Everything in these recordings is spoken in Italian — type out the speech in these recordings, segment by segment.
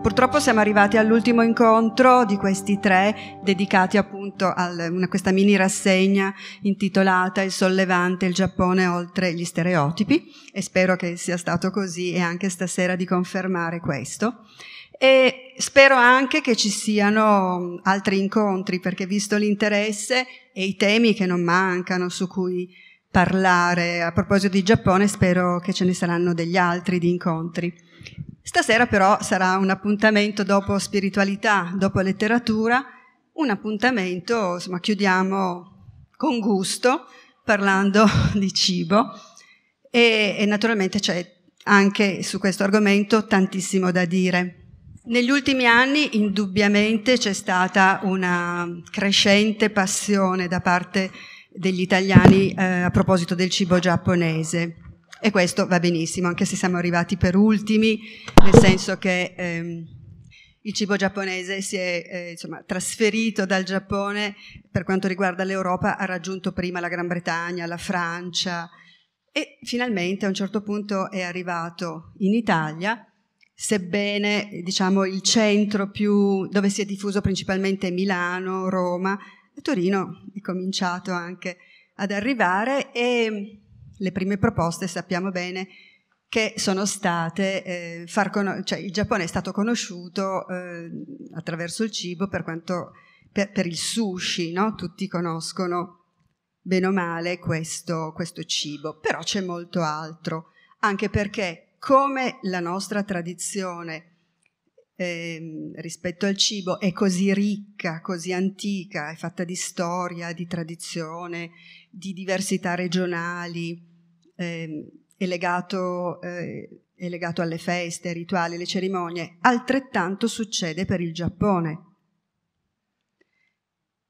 Purtroppo siamo arrivati all'ultimo incontro di questi tre, dedicati appunto a questa mini rassegna intitolata Il sollevante, il Giappone oltre gli stereotipi e spero che sia stato così e anche stasera di confermare questo. E spero anche che ci siano altri incontri perché visto l'interesse e i temi che non mancano su cui parlare, a proposito di Giappone spero che ce ne saranno degli altri di incontri. Stasera però sarà un appuntamento dopo spiritualità, dopo letteratura, un appuntamento, insomma, chiudiamo con gusto parlando di cibo e, e naturalmente c'è anche su questo argomento tantissimo da dire. Negli ultimi anni indubbiamente c'è stata una crescente passione da parte degli italiani eh, a proposito del cibo giapponese e questo va benissimo, anche se siamo arrivati per ultimi, nel senso che ehm, il cibo giapponese si è eh, insomma, trasferito dal Giappone per quanto riguarda l'Europa, ha raggiunto prima la Gran Bretagna, la Francia e finalmente a un certo punto è arrivato in Italia sebbene diciamo, il centro più, dove si è diffuso principalmente è Milano, Roma, Torino è cominciato anche ad arrivare e le prime proposte sappiamo bene che sono state, eh, conos- cioè il Giappone è stato conosciuto eh, attraverso il cibo per, quanto, per, per il sushi, no? tutti conoscono bene o male questo, questo cibo, però c'è molto altro, anche perché come la nostra tradizione eh, rispetto al cibo è così ricca, così antica, è fatta di storia, di tradizione, di diversità regionali, eh, è, legato, eh, è legato alle feste, ai rituali, alle cerimonie. Altrettanto succede per il Giappone,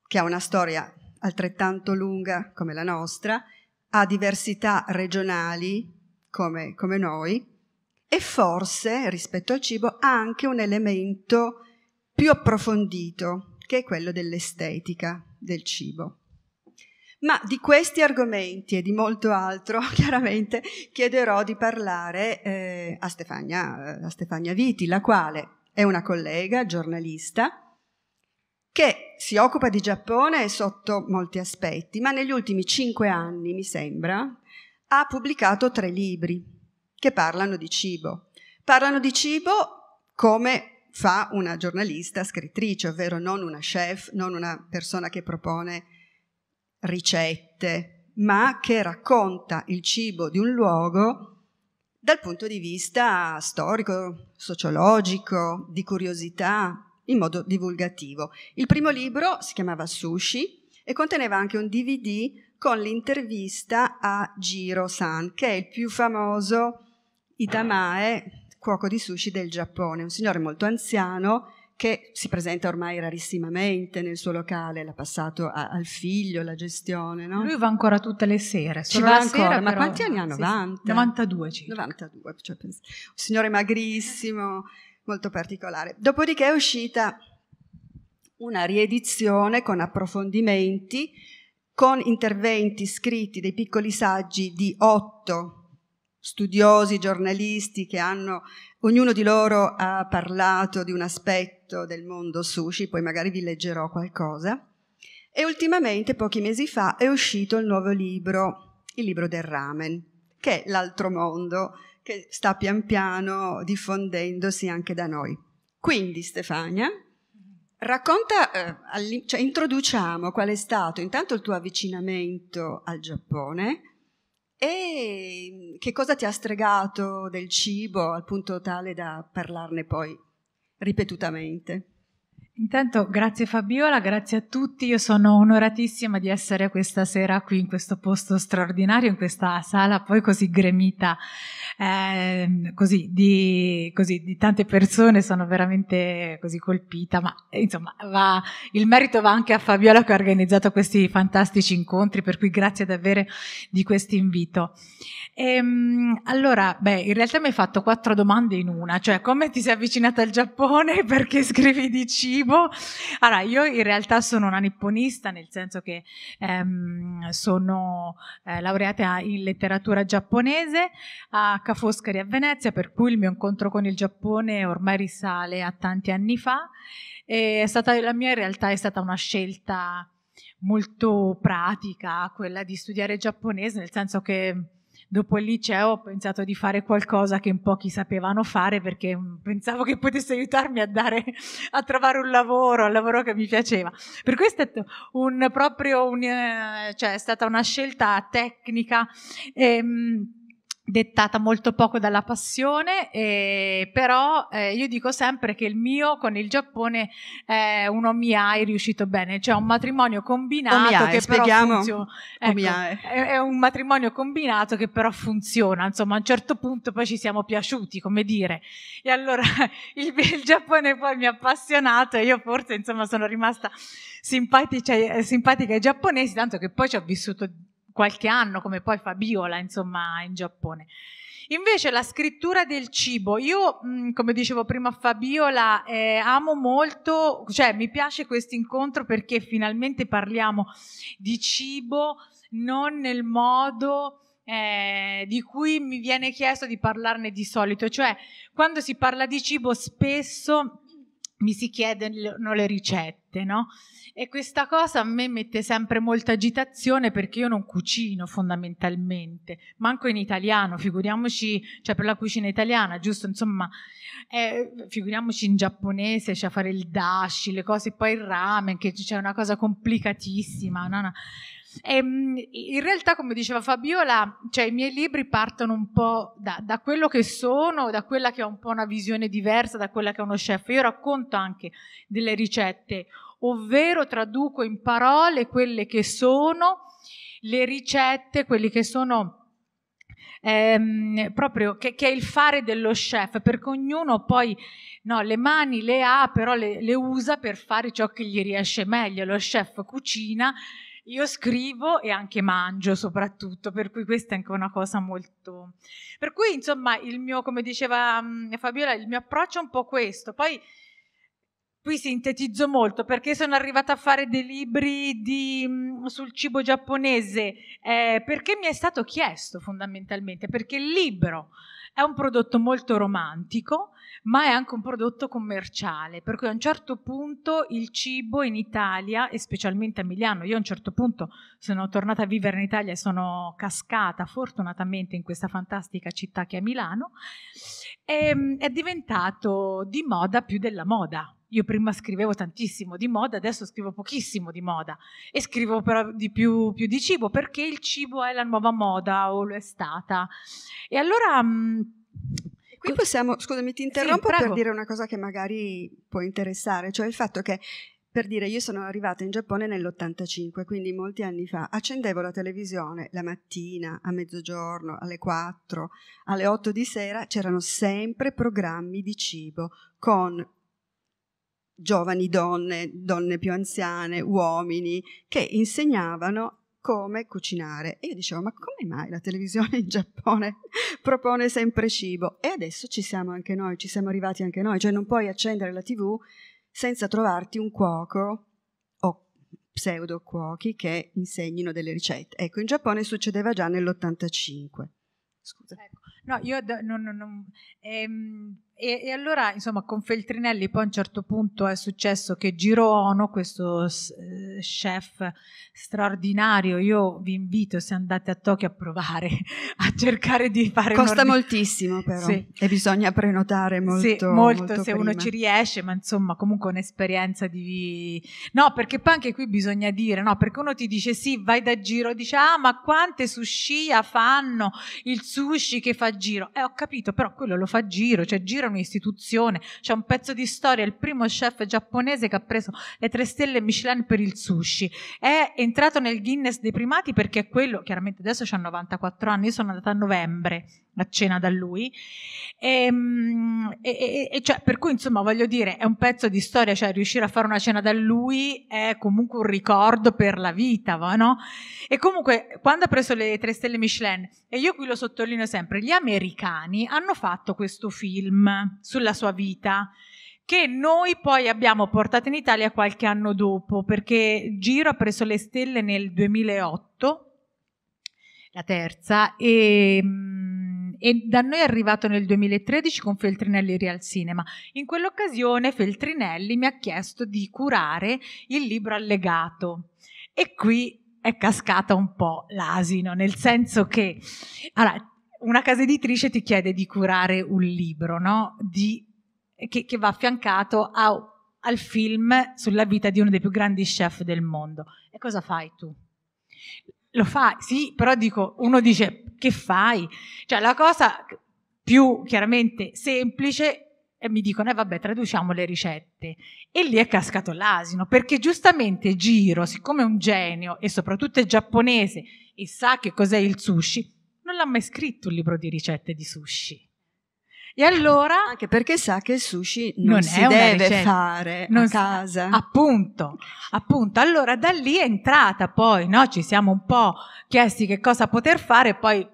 che ha una storia altrettanto lunga come la nostra, ha diversità regionali come, come noi e forse rispetto al cibo ha anche un elemento più approfondito che è quello dell'estetica del cibo. Ma di questi argomenti e di molto altro, chiaramente, chiederò di parlare eh, a, Stefania, eh, a Stefania Viti, la quale è una collega giornalista che si occupa di Giappone sotto molti aspetti, ma negli ultimi cinque anni, mi sembra, ha pubblicato tre libri che parlano di cibo. Parlano di cibo come fa una giornalista scrittrice, ovvero non una chef, non una persona che propone ricette, ma che racconta il cibo di un luogo dal punto di vista storico, sociologico, di curiosità, in modo divulgativo. Il primo libro si chiamava Sushi e conteneva anche un DVD con l'intervista a Jiro San, che è il più famoso Itamae, cuoco di sushi del Giappone, un signore molto anziano che si presenta ormai rarissimamente nel suo locale, l'ha passato a, al figlio, la gestione. No? Lui va ancora tutte le sere. Ci va ancora, sera, ma però, quanti anni ha? 90? Sì, 92 circa. 92, cioè, un signore magrissimo, molto particolare. Dopodiché è uscita una riedizione con approfondimenti, con interventi scritti, dei piccoli saggi di otto studiosi, giornalisti che hanno, ognuno di loro ha parlato di un aspetto del mondo sushi, poi magari vi leggerò qualcosa. E ultimamente, pochi mesi fa, è uscito il nuovo libro, il libro del ramen, che è l'altro mondo che sta pian piano diffondendosi anche da noi. Quindi, Stefania, racconta, eh, cioè introduciamo qual è stato intanto il tuo avvicinamento al Giappone, e mm, che cosa ti ha stregato del cibo al punto tale da parlarne poi ripetutamente? Intanto grazie Fabiola, grazie a tutti, io sono onoratissima di essere questa sera qui in questo posto straordinario, in questa sala poi così gremita, eh, così, di, così, di, tante persone, sono veramente così colpita, ma insomma va, il merito va anche a Fabiola che ha organizzato questi fantastici incontri, per cui grazie davvero di questo invito. Ehm, allora, beh, in realtà mi hai fatto quattro domande in una, cioè come ti sei avvicinata al Giappone, perché scrivi di cibo, tipo. Allora, io in realtà sono una nipponista, nel senso che ehm, sono eh, laureata in letteratura giapponese a Ca' Foscari a Venezia, per cui il mio incontro con il Giappone ormai risale a tanti anni fa. E stata, la mia in realtà è stata una scelta molto pratica, quella di studiare giapponese, nel senso che dopo il cioè, liceo ho pensato di fare qualcosa che in pochi sapevano fare perché mm, pensavo che potesse aiutarmi a, dare, a trovare un lavoro, un lavoro che mi piaceva. Per cui è stato un, proprio un, eh, cioè, è stata una scelta tecnica. Ehm, dettata molto poco dalla passione, eh, però eh, io dico sempre che il mio con il Giappone è eh, uno un omiai riuscito bene, cioè un matrimonio combinato omiai, che spieghiamo. però funziona. Ecco, è, è, un matrimonio combinato che però funziona, insomma a un certo punto poi ci siamo piaciuti, come dire. E allora il, il Giappone poi mi ha appassionato e io forse insomma sono rimasta cioè, simpatica ai giapponesi, tanto che poi ci ho vissuto qualche anno, come poi Fabiola, insomma, in Giappone. Invece la scrittura del cibo, io mm, come dicevo prima Fabiola eh, amo molto, cioè mi piace questo incontro perché finalmente parliamo di cibo non nel modo eh, di cui mi viene chiesto di parlarne di solito, cioè quando si parla di cibo spesso mi si chiedono le ricette ricette, no? E questa cosa a me mette sempre molta agitazione perché io non cucino fondamentalmente, manco in italiano, figuriamoci, cioè per la cucina italiana, giusto? Insomma, eh, figuriamoci in giapponese, cioè fare il dashi, le cose, poi il ramen, che c'è una cosa complicatissima, no? no. E, ehm, in realtà, come diceva Fabiola, cioè, i miei libri partono un po' da, da, quello che sono, da quella che ha un po' una visione diversa, da quella che è uno chef. Io racconto anche delle ricette, ovvero traduco in parole quelle che sono le ricette, quelli che sono... Ehm, proprio che, che, è il fare dello chef, perché ognuno poi no, le mani le ha, però le, le usa per fare ciò che gli riesce meglio. Lo chef cucina io scrivo e anche mangio soprattutto, per cui questa è anche una cosa molto... Per cui insomma il mio, come diceva mm, Fabiola, il mio approccio è un po' questo. Poi qui sintetizzo molto perché sono arrivata a fare dei libri di, mm, sul cibo giapponese, eh, perché mi è stato chiesto fondamentalmente, perché il libro è un prodotto molto romantico, ma è anche un prodotto commerciale, per cui a un certo punto il cibo in Italia e specialmente a Milano, io a un certo punto sono tornata a vivere in Italia e sono cascata fortunatamente in questa fantastica città che è Milano, è, ehm, è diventato di moda più della moda. Io prima scrivevo tantissimo di moda, adesso scrivo pochissimo di moda e scrivo però di più, più di cibo perché il cibo è la nuova moda o lo è stata. E allora... Mh, Qui possiamo, scusami, ti interrompo sì, per dire una cosa che magari può interessare, cioè il fatto che per dire, io sono arrivata in Giappone nell'85, quindi molti anni fa. Accendevo la televisione la mattina, a mezzogiorno, alle 4, alle 8 di sera, c'erano sempre programmi di cibo con giovani donne, donne più anziane, uomini che insegnavano come cucinare. E io dicevo, ma come mai la televisione in Giappone propone sempre cibo? E adesso ci siamo anche noi, ci siamo arrivati anche noi, cioè non puoi accendere la tv senza trovarti un cuoco o pseudo cuochi che insegnino delle ricette. Ecco, in Giappone succedeva già nell'85. Scusa. Ecco. No, io da, non, non, non ehm, e, e, allora, insomma, con Feltrinelli poi a un certo punto è successo che Giro Ono, questo eh, chef straordinario, io vi invito se andate a Tokyo a provare, a cercare di fare... Costa moltissimo però sì. e bisogna prenotare molto. Sì, molto, molto se prima. uno ci riesce, ma insomma comunque un'esperienza di... No, perché poi anche qui bisogna dire, no, perché uno ti dice sì, vai da Giro, dice ah ma quante sushi fanno il sushi che fa giro. Eh, ho capito, però quello lo fa giro, cioè gira un'istituzione, c'è un pezzo di storia, il primo chef giapponese che ha preso le tre stelle Michelin per il sushi. È entrato nel Guinness dei primati perché è quello, chiaramente adesso ha 94 anni, io sono andata a novembre, a cena da lui. Ehm, e, e, e cioè, per cui, insomma, voglio dire, è un pezzo di storia, cioè riuscire a fare una cena da lui è comunque un ricordo per la vita, no? E comunque, quando ha preso le tre stelle Michelin, e io qui lo sottolineo sempre, gli americani hanno fatto questo film sulla sua vita che noi poi abbiamo portato in Italia qualche anno dopo, perché Giro ha preso le stelle nel 2008, la terza, e ehm, e da noi è arrivato nel 2013 con Feltrinelli Real Cinema. In quell'occasione Feltrinelli mi ha chiesto di curare il libro allegato e qui è cascata un po' l'asino, nel senso che allora, una casa editrice ti chiede di curare un libro no? di, che, che, va affiancato a, al film sulla vita di uno dei più grandi chef del mondo. E cosa fai tu? Lo fai, sì, però dico, uno dice che fai? Cioè la cosa più chiaramente semplice e mi dicono, eh vabbè, traduciamo le ricette. E lì è cascato l'asino, perché giustamente Giro, siccome è un genio e soprattutto è giapponese e sa che cos'è il sushi, non l'ha mai scritto un libro di ricette di sushi. E allora, anche perché sa che il sushi non, non si deve ricetta, fare non a casa. Si, appunto, appunto. Allora da lì è entrata poi, no? Ci siamo un po' chiesti che cosa poter fare, poi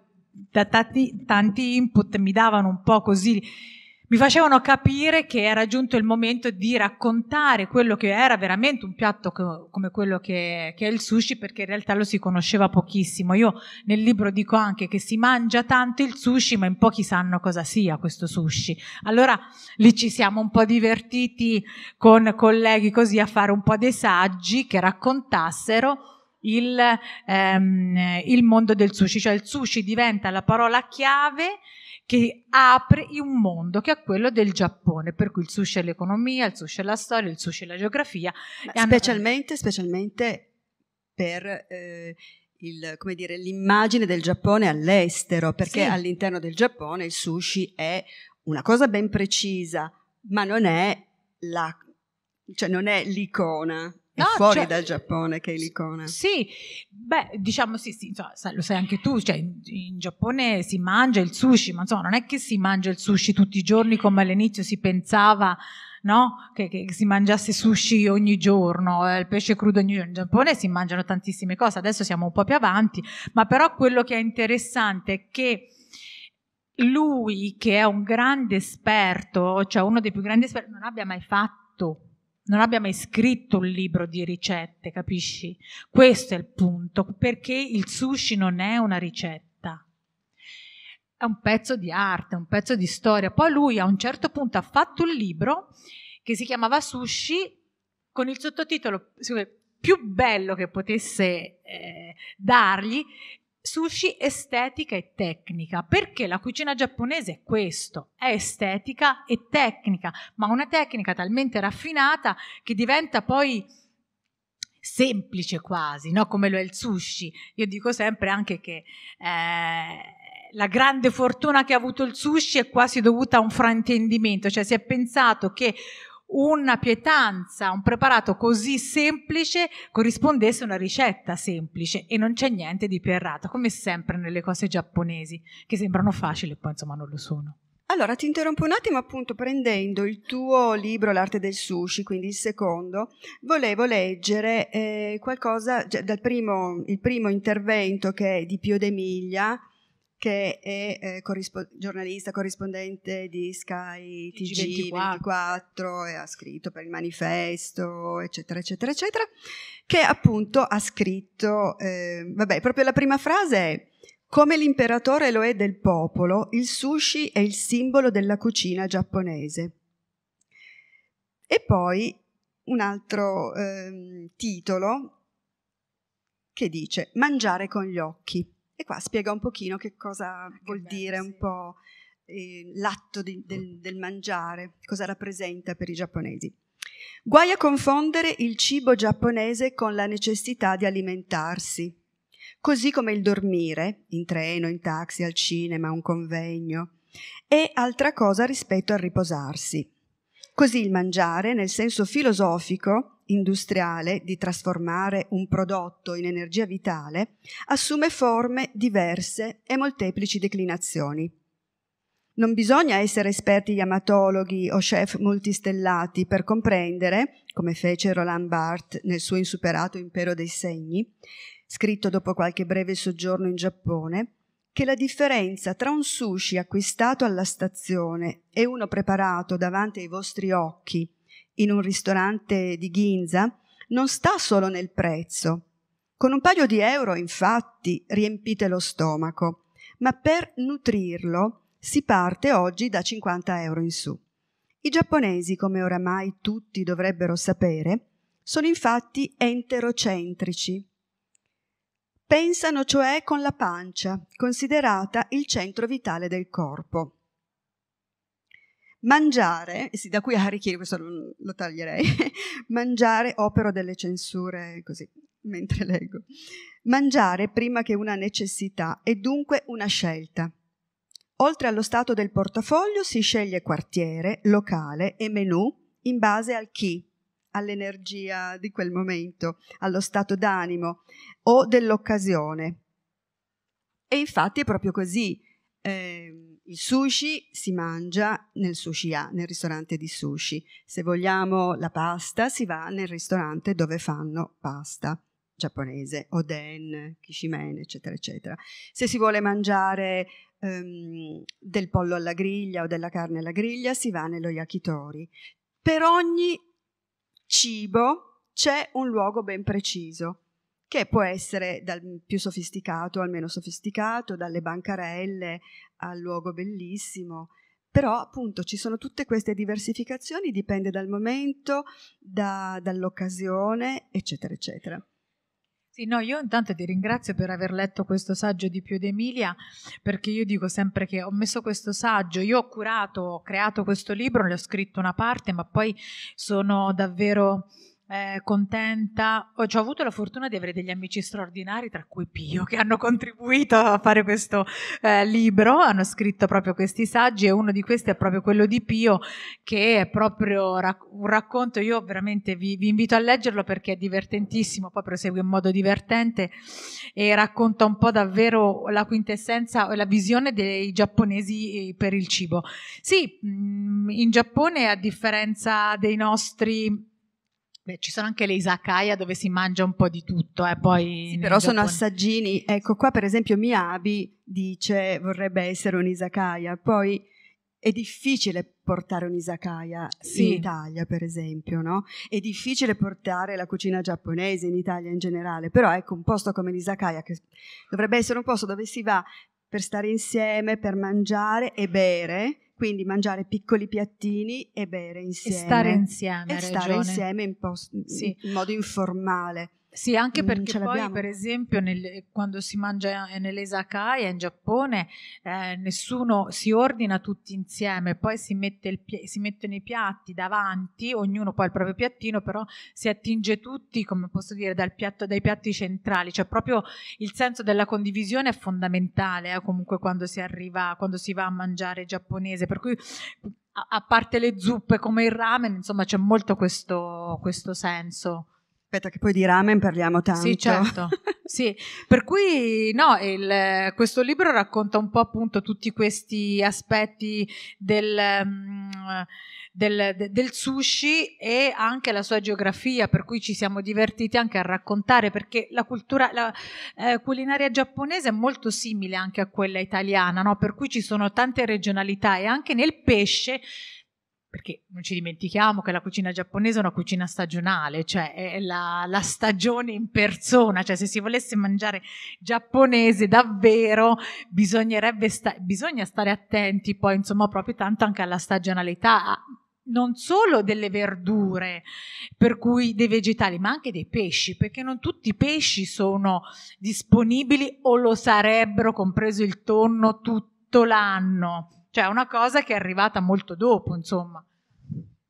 da tanti, tanti input mi davano un po' così mi facevano capire che era giunto il momento di raccontare quello che era veramente un piatto co- come quello che, che, è il sushi, perché in realtà lo si conosceva pochissimo. Io nel libro dico anche che si mangia tanto il sushi, ma in pochi sanno cosa sia questo sushi. Allora lì ci siamo un po' divertiti con colleghi così a fare un po' dei saggi che raccontassero il, ehm, il mondo del sushi, cioè il sushi diventa la parola chiave che apre un mondo che è quello del Giappone, per cui il sushi è l'economia, il sushi è la storia, il sushi è la geografia. Specialmente, hanno... specialmente per... Eh... Il, dire, l'immagine del Giappone all'estero, perché sì. all'interno del Giappone il sushi è una cosa ben precisa, ma non è, la, cioè non è l'icona no, fuori cioè, dal Giappone che è l'icona. Sì, beh, diciamo sì, sì insomma, lo sai anche tu, cioè in, in, Giappone si mangia il sushi, ma insomma non è che si mangia il sushi tutti i giorni come all'inizio si pensava, no? Che, che si mangiasse sushi ogni giorno, eh, il pesce crudo ogni giorno. In Giappone si mangiano tantissime cose, adesso siamo un po' più avanti, ma però quello che è interessante è che lui, che è un grande esperto, cioè uno dei più grandi esperti, non abbia mai fatto non abbia mai scritto un libro di ricette, capisci? Questo è il punto, perché il sushi non è una ricetta, è un pezzo di arte, un pezzo di storia. Poi lui a un certo punto ha fatto un libro che si chiamava Sushi con il sottotitolo più bello che potesse eh, dargli, sushi estetica e tecnica, perché la cucina giapponese è questo, è estetica e tecnica, ma una tecnica talmente raffinata che diventa poi semplice quasi, no? come lo è il sushi. Io dico sempre anche che eh, la grande fortuna che ha avuto il sushi è quasi dovuta a un fraintendimento, cioè si è pensato che una pietanza, un preparato così semplice corrispondesse a una ricetta semplice e non c'è niente di più errato, come sempre nelle cose giapponesi, che sembrano facili e poi insomma non lo sono. Allora, ti interrompo un attimo appunto prendendo il tuo libro L'arte del sushi, quindi il secondo, volevo leggere eh, qualcosa cioè, dal primo, primo intervento che è di Pio d'Emilia, che è eh, corrispo- giornalista corrispondente di Sky TG24 e ha scritto per il manifesto, eccetera, eccetera, eccetera, che appunto ha scritto, eh, vabbè, proprio la prima frase è come l'imperatore lo è del popolo, il sushi è il simbolo della cucina giapponese. E poi un altro eh, titolo che dice Mangiare con gli occhi. E qua spiega un pochino che cosa ah, che vuol bello, dire sì. un po' eh, l'atto di, del, mm. del mangiare, cosa rappresenta per i giapponesi. Guai a confondere il cibo giapponese con la necessità di alimentarsi, così come il dormire, in treno, in taxi, al cinema, a un convegno, è altra cosa rispetto al riposarsi. Così il mangiare, nel senso filosofico, industriale, di trasformare un prodotto in energia vitale, assume forme diverse e molteplici declinazioni. Non bisogna essere esperti yamatologhi o chef multistellati per comprendere, come fece Roland Barthes nel suo insuperato Impero dei Segni, scritto dopo qualche breve soggiorno in Giappone, che la differenza tra un sushi acquistato alla stazione e uno preparato davanti ai vostri occhi in un ristorante di Ginza non sta solo nel prezzo. Con un paio di euro, infatti, riempite lo stomaco, ma per nutrirlo si parte oggi da 50 euro in su. I giapponesi, come oramai tutti dovrebbero sapere, sono infatti enterocentrici, Pensano cioè con la pancia, considerata il centro vitale del corpo. Mangiare, sì, da qui a Harichiri questo lo taglierei, mangiare, opero delle censure così, mentre leggo. Mangiare prima che una necessità è dunque una scelta. Oltre allo stato del portafoglio si sceglie quartiere, locale e menù in base al chi, all'energia di quel momento, allo stato d'animo o dell'occasione. E infatti è proprio così. Eh, il sushi si mangia nel sushi A, nel ristorante di sushi. Se vogliamo la pasta, si va nel ristorante dove fanno pasta giapponese, oden, kishimen, eccetera, eccetera. Se si vuole mangiare ehm, del pollo alla griglia o della carne alla griglia, si va nello yakitori. Per ogni cibo c'è un luogo ben preciso, che può essere dal più sofisticato al meno sofisticato, dalle bancarelle al luogo bellissimo, però appunto ci sono tutte queste diversificazioni, dipende dal momento, da, dall'occasione, eccetera, eccetera. Sì, no, io intanto ti ringrazio per aver letto questo saggio di Pio d'Emilia, perché io dico sempre che ho messo questo saggio, io ho curato, ho creato questo libro, ne ho scritto una parte, ma poi sono davvero eh, contenta. Ho, cioè, ho avuto la fortuna di avere degli amici straordinari, tra cui Pio, che hanno contribuito a fare questo eh, libro, hanno scritto proprio questi saggi e uno di questi è proprio quello di Pio, che è proprio rac- un racconto, io veramente vi, vi, invito a leggerlo perché è divertentissimo, poi prosegue in modo divertente e racconta un po' davvero la quintessenza e la visione dei giapponesi eh, per il cibo. Sì, mm, in Giappone a differenza dei nostri Beh, ci sono anche le isakaya dove si mangia un po' di tutto, eh, poi sì, però Giappone. sono assaggini. Ecco, qua per esempio Miyabi dice vorrebbe essere un'izakaya, poi è difficile portare un'izakaya sì. in Italia, per esempio, no? È difficile portare la cucina giapponese in Italia in generale, però ecco un posto come l'isakaya, che dovrebbe essere un posto dove si va per stare insieme, per mangiare e bere, quindi mangiare piccoli piattini e bere insieme. E stare insieme. E stare ragione. insieme in, post- sì. in modo informale. Sì, anche mm, perché poi, per esempio, nel, eh, quando si mangia eh, nell'esakaya in Giappone, eh, nessuno si ordina tutti insieme, poi si, mette pie- si, mettono i piatti davanti, ognuno poi ha il proprio piattino, però si attinge tutti, come posso dire, piatto, dai piatti centrali, cioè proprio il senso della condivisione è fondamentale eh, comunque quando si arriva, quando si va a mangiare giapponese, per cui a, a parte le zuppe come il ramen, insomma c'è molto questo, questo senso. Aspetta che poi di ramen parliamo tanto. Sì, certo. sì. Per cui no, il, questo libro racconta un po' appunto tutti questi aspetti del... Um, del, del, sushi e anche la sua geografia, per cui ci siamo divertiti anche a raccontare, perché la cultura, la eh, culinaria giapponese è molto simile anche a quella italiana, no? per cui ci sono tante regionalità e anche nel pesce perché non ci dimentichiamo che la cucina giapponese è una cucina stagionale, cioè è la, la stagione in persona, cioè se si volesse mangiare giapponese davvero bisognerebbe sta- bisogna stare attenti poi insomma proprio tanto anche alla stagionalità, non solo delle verdure, per cui dei vegetali, ma anche dei pesci, perché non tutti i pesci sono disponibili o lo sarebbero, compreso il tonno, tutto l'anno cioè una cosa che è arrivata molto dopo, insomma.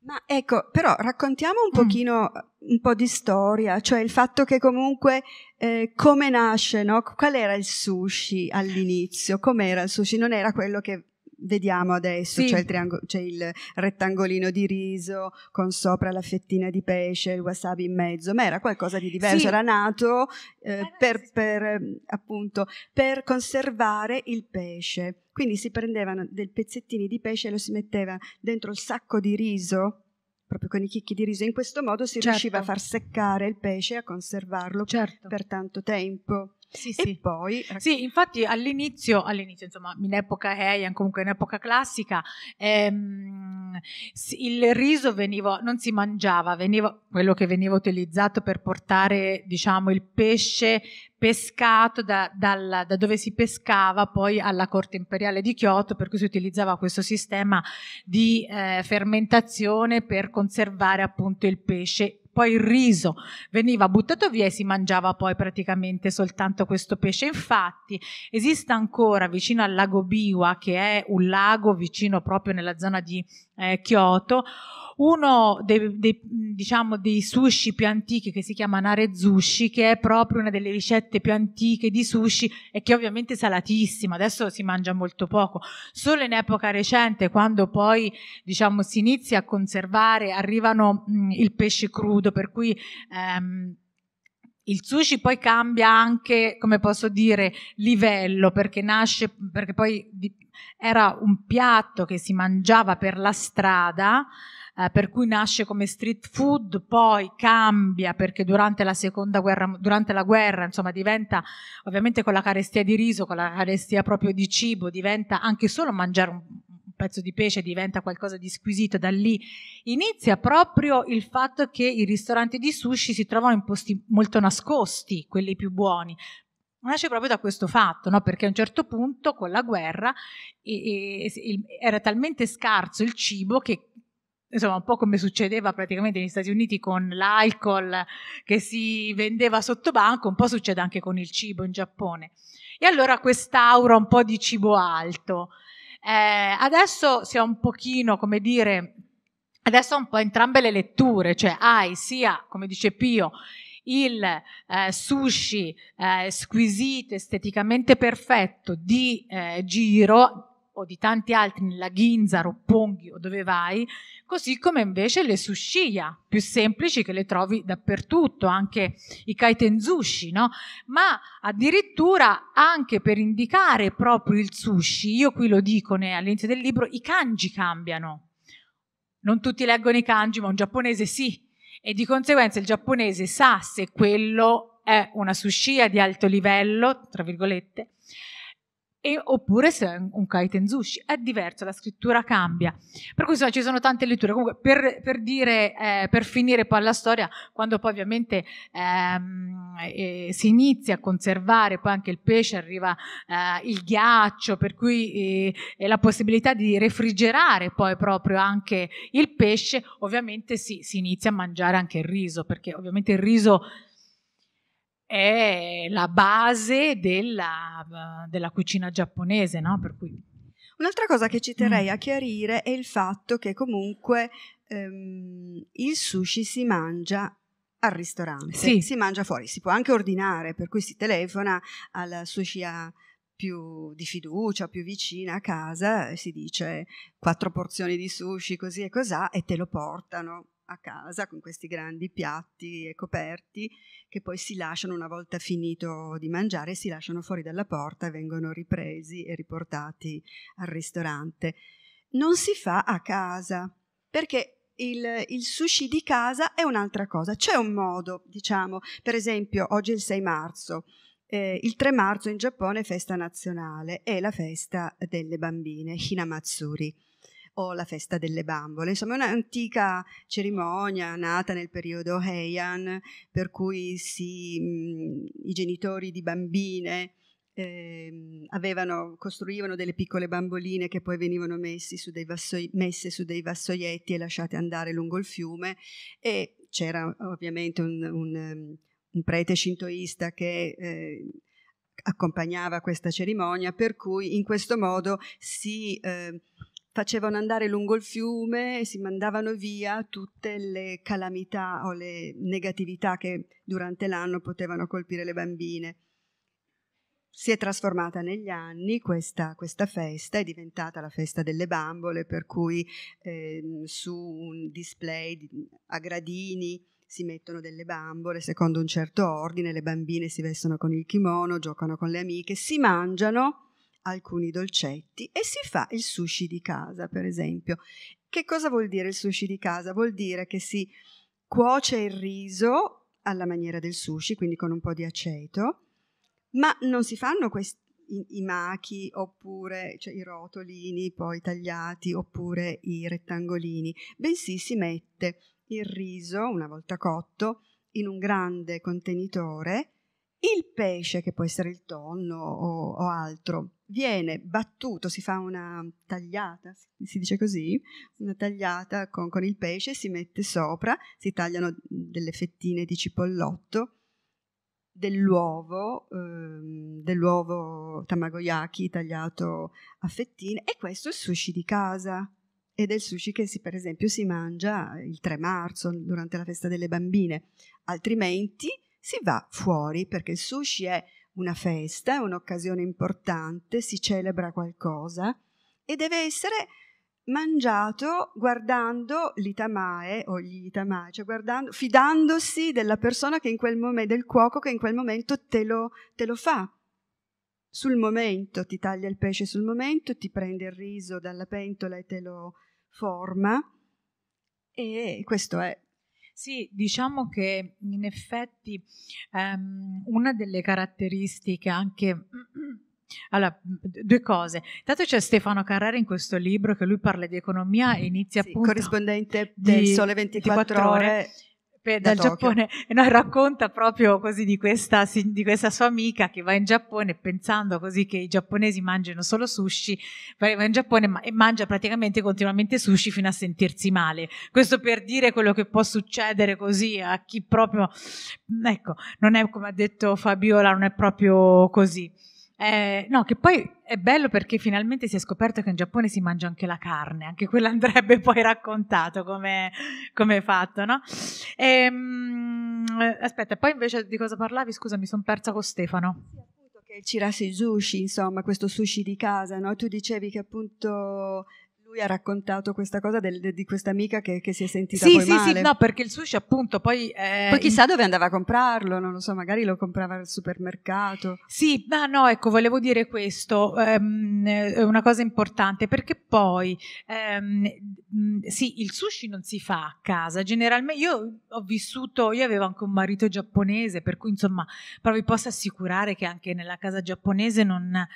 Ma ecco, però raccontiamo un mm. pochino mm. un po' di storia, cioè il fatto che comunque eh, come nasce, no? Qual era il sushi all'inizio? Com'era il sushi? Non era quello che vediamo adesso, sì. c'è, il c'è, il rettangolino di riso con sopra la fettina di pesce, il wasabi in mezzo, ma era qualcosa di diverso, sì. era nato eh, per, per, ehm, appunto, per conservare il pesce. Quindi si prendevano dei pezzettini di pesce e lo si metteva dentro il sacco di riso proprio con i chicchi di riso. In questo modo si certo. riusciva a certo. far seccare il pesce e a conservarlo certo. per tanto tempo. Sì, sì. Poi... Eh, sì, infatti all'inizio, all'inizio, insomma, in epoca Heian, comunque in epoca classica, ehm, il riso veniva, non si mangiava, veniva, quello che veniva utilizzato per portare, diciamo, il pesce pescato da, dalla, da, dove si pescava poi alla corte imperiale di Kyoto, per cui si utilizzava questo sistema di eh, fermentazione per conservare appunto il pesce poi il riso veniva buttato via e si mangiava poi praticamente soltanto questo pesce. Infatti esiste ancora vicino al lago Biwa, che è un lago vicino proprio nella zona di eh, Kyoto, uno dei, dei, diciamo, dei, sushi più antichi che si chiama Nare Sushi, che è proprio una delle ricette più antiche di sushi e che è ovviamente è salatissima, adesso si mangia molto poco. Solo in epoca recente, quando poi diciamo, si inizia a conservare, arrivano mh, mm, il pesce crudo, per cui... Ehm, il sushi poi cambia anche, come posso dire, livello, perché nasce, perché poi di, era un piatto che si mangiava per la strada, eh, per cui nasce come street food, poi cambia perché durante la seconda guerra, durante la guerra, insomma, diventa ovviamente con la carestia di riso, con la carestia proprio di cibo, diventa anche solo mangiare un, pezzo di pesce diventa qualcosa di squisito, da lì inizia proprio il fatto che i ristoranti di sushi si trovano in posti molto nascosti, quelli più buoni, nasce proprio da questo fatto, no? perché a un certo punto con la guerra e, e, e, era talmente scarso il cibo che insomma un po' come succedeva praticamente negli Stati Uniti con l'alcol che si vendeva sotto banco, un po' succede anche con il cibo in Giappone. E allora quest'aura un po' di cibo alto. Eh, adesso si è un pochino, come dire, adesso un po' entrambe le letture, cioè hai sia, come dice Pio, il eh, sushi eh, squisito, esteticamente perfetto di eh, Giro o di tanti altri nella Ginza, Roppongi o dove vai, così come invece le sushiya, più semplici che le trovi dappertutto, anche i kaitenzushi, no? Ma addirittura anche per indicare proprio il sushi, io qui lo dico all'inizio del libro, i kanji cambiano. Non tutti leggono i kanji, ma un giapponese sì, e di conseguenza il giapponese sa se quello è una sushia di alto livello, tra virgolette, e, oppure se è un kaiten sushi. È diverso, la scrittura cambia. Per cui insomma ci sono tante letture. Comunque per, per dire, eh, per finire poi la storia, quando poi ovviamente ehm, eh, si inizia a conservare poi anche il pesce, arriva eh, il ghiaccio, per cui eh, la possibilità di refrigerare poi proprio anche il pesce, ovviamente si, si inizia a mangiare anche il riso, perché ovviamente il riso è la base della, della cucina giapponese, no? Un'altra cosa che ci terrei mm. a chiarire è il fatto che comunque ehm, il sushi si mangia al ristorante, sì. si mangia fuori, si può anche ordinare, per cui si telefona alla sushi più di fiducia, più vicina a casa, si dice quattro porzioni di sushi, così e cos'ha, e te lo portano a casa con questi grandi piatti e coperti che poi si lasciano una volta finito di mangiare, si lasciano fuori dalla porta e vengono ripresi e riportati al ristorante. Non si fa a casa perché il, il sushi di casa è un'altra cosa. C'è un modo, diciamo, per esempio oggi è il 6 marzo. Eh, il 3 marzo in Giappone è festa nazionale, è la festa delle bambine, Hinamatsuri o la festa delle bambole. Insomma, è un'antica cerimonia nata nel periodo Heian, per cui si, mh, mm, i genitori di bambine eh, avevano, costruivano delle piccole bamboline che poi venivano su vassoi, messe su dei vassoietti e lasciate andare lungo il fiume e c'era ovviamente un, un, un prete shintoista che eh, accompagnava questa cerimonia, per cui in questo modo si... Eh, facevano andare lungo il fiume e si mandavano via tutte le calamità o le negatività che durante l'anno potevano colpire le bambine. Si è trasformata negli anni questa, questa festa, è diventata la festa delle bambole, per cui eh, su un display a gradini si mettono delle bambole secondo un certo ordine, le bambine si vestono con il kimono, giocano con le amiche, si mangiano alcuni dolcetti e si fa il sushi di casa, per esempio. Che cosa vuol dire il sushi di casa? Vuol dire che si cuoce il riso alla maniera del sushi, quindi con un po' di aceto, ma non si fanno questi i, i machi oppure cioè, i rotolini poi tagliati oppure i rettangolini, bensì si mette il riso una volta cotto in un grande contenitore, il pesce che può essere il tonno o, o altro viene battuto, si fa una tagliata, si dice così, una tagliata con, con il pesce, si mette sopra, si tagliano delle fettine di cipollotto, dell'uovo, ehm, dell'uovo tamagoyaki tagliato a fettine e questo è il sushi di casa ed è il sushi che si, per esempio si mangia il 3 marzo durante la festa delle bambine, altrimenti si va fuori perché il sushi è una festa, è un'occasione importante, si celebra qualcosa e deve essere mangiato guardando l'itamae o gli itamae, cioè fidandosi della persona che in quel momento, del cuoco che in quel momento te lo, te lo fa. Sul momento ti taglia il pesce sul momento, ti prende il riso dalla pentola e te lo forma. E questo è sì, diciamo che in effetti ehm, una delle caratteristiche anche... Allora, due cose. Intanto c'è Stefano Carrera in questo libro che lui parla di economia e inizia sì, appunto... Corrispondente del Sole 24, 24 ore Giappone, dal Giappone e no, racconta proprio così di questa, di questa, sua amica che va in Giappone pensando così che i giapponesi mangiano solo sushi, va in Giappone e mangia praticamente continuamente sushi fino a sentirsi male. Questo per dire quello che può succedere così a chi proprio, ecco, non è come ha detto Fabiola, non è proprio così. Eh, no, che poi è bello perché finalmente si è scoperto che in Giappone si mangia anche la carne, anche quello andrebbe poi raccontato come, come fatto, no? E, ehm, mh, eh, aspetta, poi invece di cosa parlavi? Scusa, mi sono persa con Stefano. Sì, appunto, che il chirasi sushi, insomma, questo sushi di casa, no? Tu dicevi che appunto lui ha raccontato questa cosa del, di questa amica che, che, si è sentita sì, sì, male. Sì, no, perché il sushi appunto poi... Eh, poi chissà dove andava a comprarlo, non lo so, magari lo comprava al supermercato. Sì, ma no, ecco, volevo dire questo, ehm, è eh, una cosa importante, perché poi, ehm, sì, il sushi non si fa a casa, generalmente io ho vissuto, io avevo anche un marito giapponese, per cui insomma, però vi posso assicurare che anche nella casa giapponese non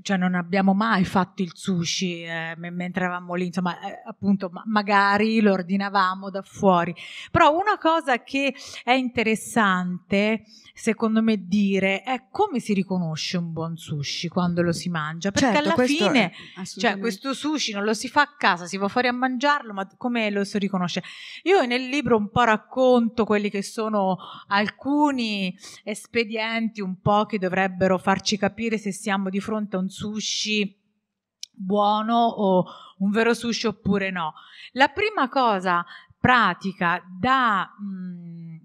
cioè non abbiamo mai fatto il sushi eh, mentre eravamo lì, insomma, eh, appunto, ma magari lo ordinavamo da fuori. Però una cosa che è interessante, secondo me, dire è come si riconosce un buon sushi quando lo si mangia, perché certo, alla fine, cioè, questo sushi non lo si fa a casa, si va fuori a mangiarlo, ma come lo si riconosce? Io nel libro un po' racconto quelli che sono alcuni espedienti un po' che dovrebbero farci capire se siamo di fronte a un un sushi buono o un vero sushi oppure no. La prima cosa pratica da, mh, mm,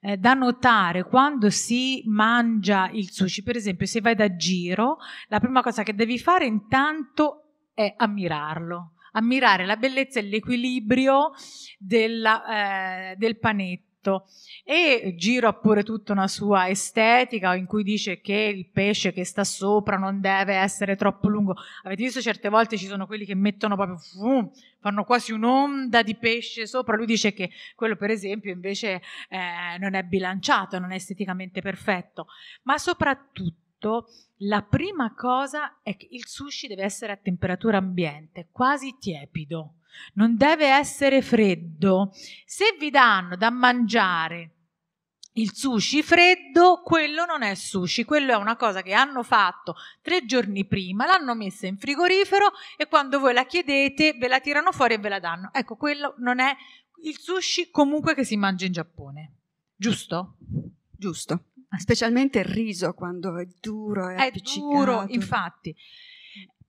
eh, da notare quando si mangia il sushi, per esempio se vai da giro, la prima cosa che devi fare intanto è ammirarlo, ammirare la bellezza e l'equilibrio della, eh, del panetto fatto. E gira pure tutta una sua estetica in cui dice che il pesce che sta sopra non deve essere troppo lungo. Avete visto certe volte ci sono quelli che mettono proprio, fum, fanno quasi un'onda di pesce sopra. Lui dice che quello per esempio invece eh, non è bilanciato, non è esteticamente perfetto. Ma soprattutto la prima cosa è che il sushi deve essere a temperatura ambiente, quasi tiepido non deve essere freddo. Se vi danno da mangiare il sushi freddo, quello non è sushi, quello è una cosa che hanno fatto tre giorni prima, l'hanno messa in frigorifero e quando voi la chiedete ve la tirano fuori e ve la danno. Ecco, quello non è il sushi comunque che si mangia in Giappone, giusto? Giusto, specialmente il riso quando è duro e è appiccicato. È duro, infatti.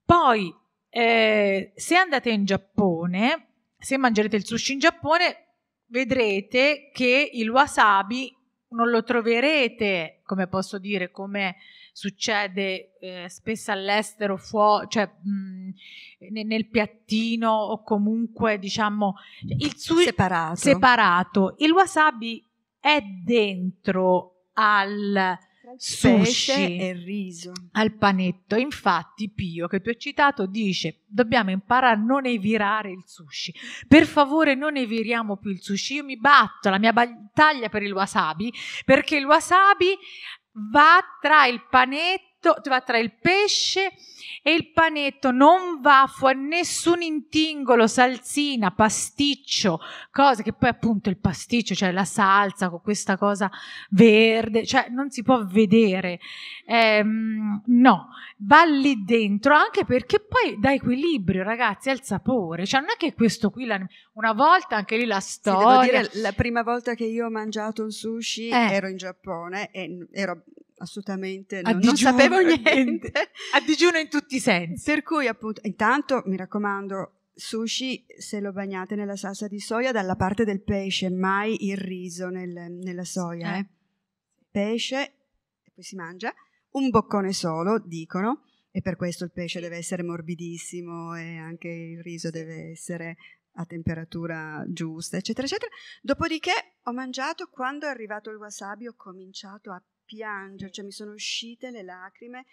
Poi eh, se andate in Giappone, se mangerete il sushi in Giappone, vedrete che il wasabi non lo troverete, come posso dire, come succede eh, spesso all'estero, fuo- cioè mh, nel, nel piattino o comunque diciamo il su- separato. separato. Il wasabi è dentro al sushi e riso. Al panetto. Infatti Pio, che tu hai citato, dice dobbiamo imparare a non evirare il sushi. Per favore non eviriamo più il sushi. Io mi batto la mia battaglia per il wasabi perché il wasabi va tra il panetto panetto, va tra il pesce e il panetto, non va fuori nessun intingolo, salsina, pasticcio, cose che poi appunto il pasticcio, cioè la salsa con questa cosa verde, cioè non si può vedere, eh, no, va lì dentro anche perché poi dà equilibrio ragazzi al sapore, cioè non è che questo qui, la, una volta anche lì la storia. Sì, dire, la prima volta che io ho mangiato un sushi eh. ero in Giappone e ero assolutamente non, digiuno, non sapevo niente. A digiuno in tutti i sensi. Per cui appunto, intanto mi raccomando, sushi se lo bagnate nella salsa di soia dalla parte del pesce, mai il riso nel, nella soia. Eh. Eh. Pesce, e poi si mangia, un boccone solo, dicono, e per questo il pesce deve essere morbidissimo e anche il riso deve essere a temperatura giusta, eccetera, eccetera. Dopodiché ho mangiato, quando è arrivato il wasabi ho cominciato a piangere, cioè mi sono uscite le lacrime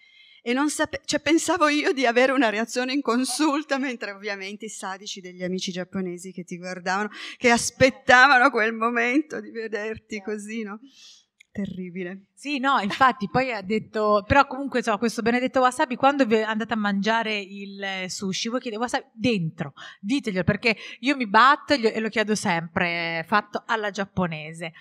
e non sapevo, cioè pensavo io di avere una reazione inconsulta, mentre ovviamente i sadici degli amici giapponesi che ti guardavano, che aspettavano quel momento di vederti così, no? Terribile. Sì, no, infatti, poi ha detto, però comunque so, questo benedetto wasabi, quando andate a mangiare il eh, sushi, voi chiedete wasabi dentro, diteglielo, perché io mi batto e lo chiedo sempre, fatto alla giapponese.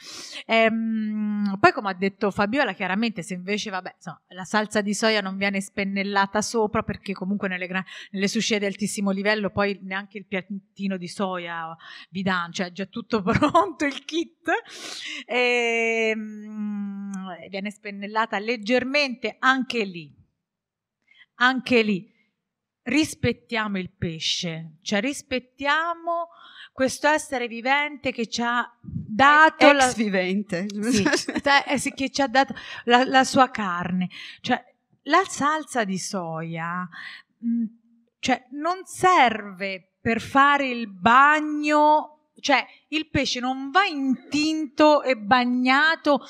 Ehm, poi come ha detto Fabiola, chiaramente se invece, vabbè, insomma, la salsa di soia non viene spennellata sopra, perché comunque nelle, gran, nelle sushi di altissimo livello poi neanche il piattino di soia vi danno, cioè già tutto pronto il kit. Ehm, mh, mm, viene spennellata leggermente anche lì. Anche lì rispettiamo il pesce, cioè rispettiamo questo essere vivente che ci ha dato Ex la... vivente eh, sì, che ci ha dato la, la sua carne cioè, la salsa di soia mm, cioè, non serve per fare il bagno cioè il pesce non va intinto e bagnato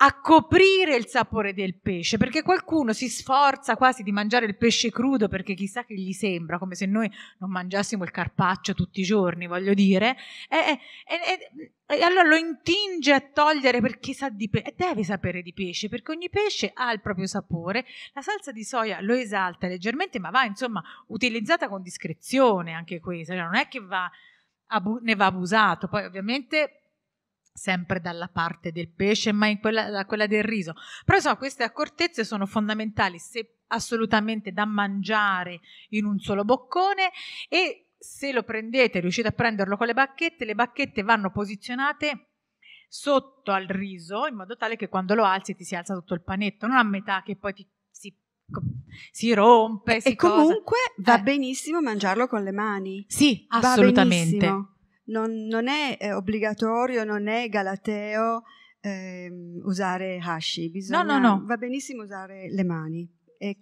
a coprire il sapore del pesce, perché qualcuno si sforza quasi di mangiare il pesce crudo perché chissà che gli sembra, come se noi non mangiassimo il carpaccio tutti i giorni, voglio dire, e, e, e, e allora lo intinge a togliere perché sa di pesce, deve sapere di pesce, perché ogni pesce ha il proprio sapore, la salsa di soia lo esalta leggermente, ma va insomma utilizzata con discrezione anche questa, cioè non è che va abu- ne va abusato. Poi ovviamente sempre dalla parte del pesce, ma quella, da quella del riso. Però so, queste accortezze sono fondamentali se assolutamente da mangiare in un solo boccone e se lo prendete, riuscite a prenderlo con le bacchette, le bacchette vanno posizionate sotto al riso in modo tale che quando lo alzi ti si alza tutto il panetto, non a metà che poi ti, si si rompe. E, si e comunque va eh. benissimo mangiarlo con le mani. Sì, assolutamente. Non, non, è eh, obbligatorio, non è galateo eh, usare hashi, Bisogna, no, no, no. va benissimo usare le mani. È,